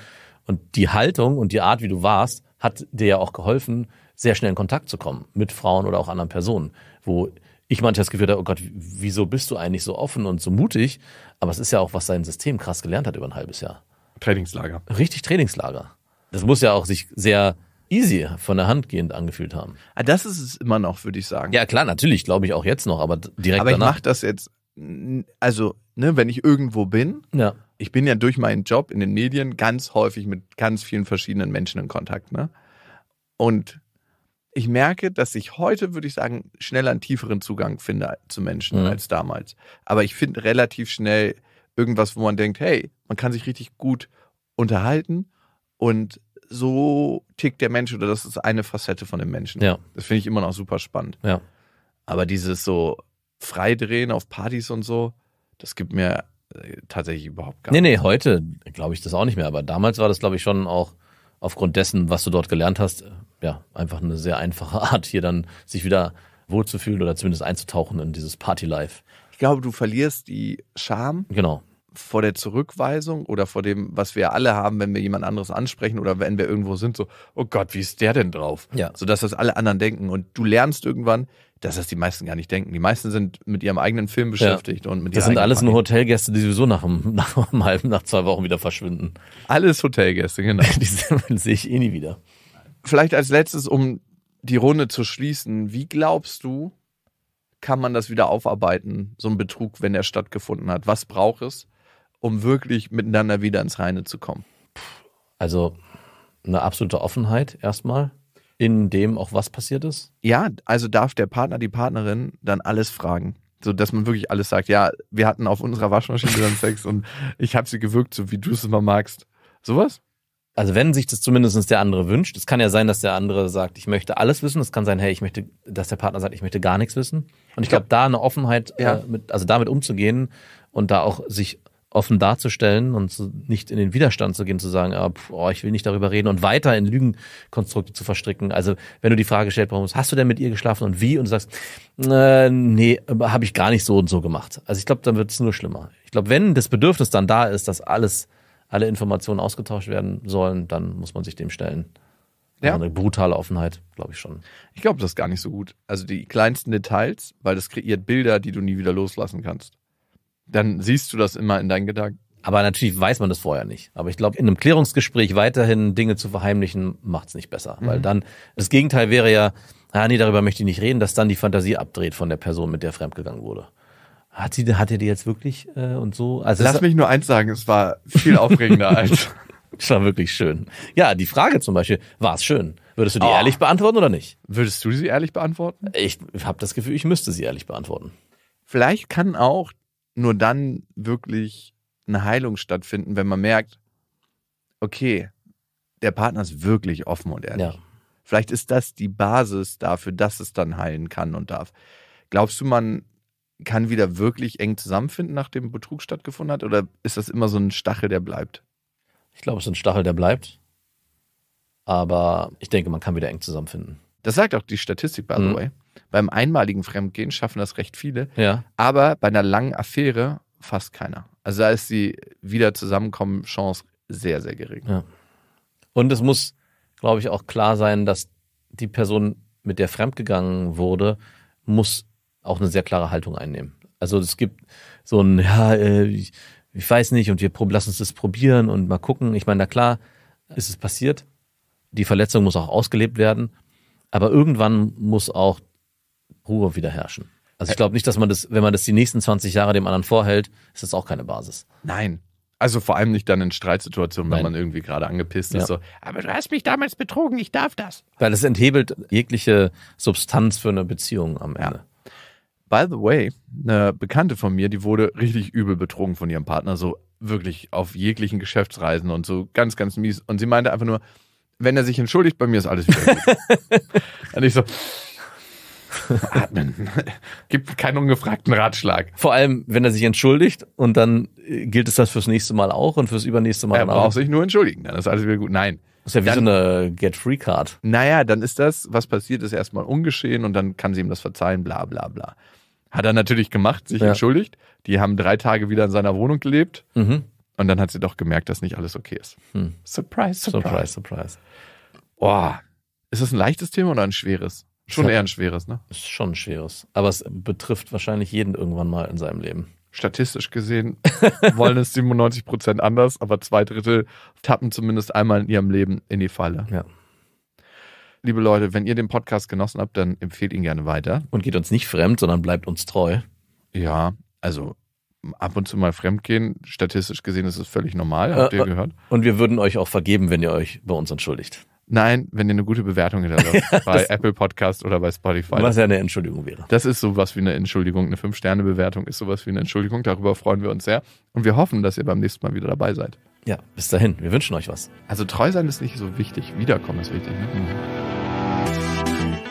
Und die Haltung und die Art, wie du warst, hat dir ja auch geholfen, sehr schnell in Kontakt zu kommen mit Frauen oder auch anderen Personen, wo ich manchmal das Gefühl hatte, oh Gott, wieso bist du eigentlich so offen und so mutig? Aber es ist ja auch, was sein System krass gelernt hat über ein halbes Jahr. Trainingslager. Richtig Trainingslager. Das muss ja auch sich sehr easy von der Hand gehend angefühlt haben. Ah, das ist es immer noch, würde ich sagen. Ja, klar, natürlich, glaube ich auch jetzt noch, aber direkt aber Aber ich mache das jetzt, also, ne, wenn ich irgendwo bin, ja ich bin ja durch meinen Job in den Medien ganz häufig mit ganz vielen verschiedenen Menschen in Kontakt. Ne? Und ich merke, dass ich heute, würde ich sagen, schneller einen tieferen Zugang finde zu Menschen mhm. als damals. Aber ich finde relativ schnell irgendwas, wo man denkt, hey, man kann sich richtig gut unterhalten und so tickt der Mensch oder das ist eine Facette von dem Menschen. Ja. Das finde ich immer noch super spannend. Ja. Aber dieses so Freidrehen auf Partys und so, das gibt mir tatsächlich überhaupt gar nicht. Nee, nee, heute glaube ich das auch nicht mehr, aber damals war das, glaube ich, schon auch aufgrund dessen, was du dort gelernt hast, ja, einfach eine sehr einfache <laughs> Art, hier dann sich wieder wohlzufühlen oder zumindest einzutauchen in dieses Party-Life. Ich glaube, du verlierst die Scham. Genau. Vor der Zurückweisung oder vor dem, was wir alle haben, wenn wir jemand anderes ansprechen oder wenn wir irgendwo sind, so, oh Gott, wie ist der denn drauf? Ja. Sodass das alle anderen denken. Und du lernst irgendwann, dass das die meisten gar nicht denken. Die meisten sind mit ihrem eigenen Film beschäftigt ja. und mit Das sind alles nur Hotelgäste, die sowieso <laughs> nach einem halben, nach zwei Wochen wieder verschwinden. Alles Hotelgäste, genau. <laughs> die sehe ich eh nie wieder. Vielleicht als letztes, um die Runde zu schließen, wie glaubst du, kann man das wieder aufarbeiten, so ein Betrug, wenn er stattgefunden hat? Was braucht es, um wirklich miteinander wieder ins Reine zu kommen? Also eine absolute Offenheit erstmal in dem auch was passiert ist? Ja, also darf der Partner, die Partnerin dann alles fragen. So dass man wirklich alles sagt, ja, wir hatten auf unserer Waschmaschine dann <laughs> Sex und ich habe sie gewirkt, so wie du es immer magst. Sowas? also wenn sich das zumindest der andere wünscht, es kann ja sein, dass der andere sagt, ich möchte alles wissen, es kann sein, hey, ich möchte, dass der Partner sagt, ich möchte gar nichts wissen. Und ich glaube, da eine Offenheit, ja. äh, mit, also damit umzugehen und da auch sich offen darzustellen und nicht in den Widerstand zu gehen, zu sagen, ah, pf, oh, ich will nicht darüber reden und weiter in Lügenkonstrukte zu verstricken. Also wenn du die Frage stellst, warum hast du denn mit ihr geschlafen und wie? Und du sagst, äh, nee, habe ich gar nicht so und so gemacht. Also ich glaube, dann wird es nur schlimmer. Ich glaube, wenn das Bedürfnis dann da ist, dass alles, alle Informationen ausgetauscht werden sollen, dann muss man sich dem stellen. Ja. Also, eine brutale Offenheit, glaube ich schon. Ich glaube das ist gar nicht so gut. Also die kleinsten Details, weil das kreiert Bilder, die du nie wieder loslassen kannst dann siehst du das immer in deinen Gedanken. Aber natürlich weiß man das vorher nicht. Aber ich glaube, in einem Klärungsgespräch weiterhin Dinge zu verheimlichen, macht's nicht besser. Mhm. Weil dann, das Gegenteil wäre ja, ah nee, darüber möchte ich nicht reden, dass dann die Fantasie abdreht von der Person, mit der fremdgegangen wurde. Hat sie, hat er die jetzt wirklich äh, und so? Also Lass mich nur eins sagen, es war viel aufregender als. <laughs> Es war wirklich schön. Ja, die Frage zum Beispiel, war es schön? Würdest du die oh. ehrlich beantworten oder nicht? Würdest du sie ehrlich beantworten? Ich habe das Gefühl, ich müsste sie ehrlich beantworten. Vielleicht kann auch nur dann wirklich eine Heilung stattfinden, wenn man merkt, okay, der Partner ist wirklich offen und ehrlich. Ja. Vielleicht ist das die Basis dafür, dass es dann heilen kann und darf. Glaubst du, man kann wieder wirklich eng zusammenfinden, nachdem Betrug stattgefunden hat? Oder ist das immer so ein Stachel, der bleibt? Ich glaube, es ist ein Stachel, der bleibt. Aber ich denke, man kann wieder eng zusammenfinden. Das sagt auch die Statistik, by the mhm. way. Beim einmaligen Fremdgehen schaffen das recht viele, ja. aber bei einer langen Affäre fast keiner. Also da ist die wieder zusammenkommen Chance sehr, sehr gering. Ja. Und es muss, glaube ich, auch klar sein, dass die Person, mit der fremdgegangen wurde, muss auch eine sehr klare Haltung einnehmen. Also es gibt so ein, ja, äh, ich, weiß nicht und wir lassen uns das probieren und mal gucken. Ich meine, na klar, ist es passiert. Die Verletzung muss auch ausgelebt werden. Aber irgendwann muss auch Ruhe wieder herrschen. Also ich glaube nicht, dass man das, wenn man das die nächsten 20 Jahre dem anderen vorhält, ist das auch keine Basis. Nein. Also vor allem nicht dann in Streitsituationen, wenn Nein. man irgendwie gerade angepisst ja. ist. So, aber du hast mich damals betrogen, ich darf das. Weil es enthebelt jegliche Substanz für eine Beziehung am Ende. Ja. By the way, eine Bekannte von mir, die wurde richtig übel betrogen von ihrem Partner, so wirklich auf jeglichen Geschäftsreisen und so ganz, ganz mies. Und sie meinte einfach nur, wenn er sich entschuldigt, bei mir ist alles wieder gut. <laughs> und ich so, Atmen. Gibt keinen ungefragten Ratschlag. Vor allem, wenn er sich entschuldigt und dann äh, gilt es das fürs nächste Mal auch und fürs übernächste Mal er auch. Er braucht sich nur entschuldigen, dann ist alles wieder gut. Nein. Das ist ja wie dann, so eine Get-Free-Card. Naja, dann ist das, was passiert ist, erstmal ungeschehen und dann kann sie ihm das verzeihen, bla bla bla. Hat er natürlich gemacht, sich ja. entschuldigt. Die haben drei Tage wieder in seiner Wohnung gelebt. Mhm. Und dann hat sie doch gemerkt, dass nicht alles okay ist. Hm. Surprise, surprise. Surprise, surprise. Boah. Ist das ein leichtes Thema oder ein schweres? Schon eher ein schweres, ne? Ist schon ein schweres. Aber es betrifft wahrscheinlich jeden irgendwann mal in seinem Leben. Statistisch gesehen <laughs> wollen es 97 Prozent anders, aber zwei Drittel tappen zumindest einmal in ihrem Leben in die Falle. Ja. Liebe Leute, wenn ihr den Podcast genossen habt, dann empfehlt ihn gerne weiter. Und geht uns nicht fremd, sondern bleibt uns treu. Ja, also ab und zu mal fremdgehen, statistisch gesehen ist es völlig normal, habt äh, ihr gehört. Und wir würden euch auch vergeben, wenn ihr euch bei uns entschuldigt. Nein, wenn ihr eine gute Bewertung hinterlasst. <laughs> bei Apple Podcast oder bei Spotify. Was ja eine Entschuldigung wäre. Das ist sowas wie eine Entschuldigung. Eine Fünf-Sterne-Bewertung ist sowas wie eine Entschuldigung. Darüber freuen wir uns sehr. Und wir hoffen, dass ihr beim nächsten Mal wieder dabei seid. Ja, bis dahin. Wir wünschen euch was. Also treu sein ist nicht so wichtig. Wiederkommen ist wichtig. Ne? Mhm.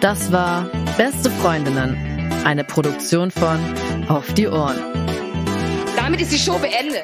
Das war Beste Freundinnen. Eine Produktion von Auf die Ohren. Damit ist die Show beendet.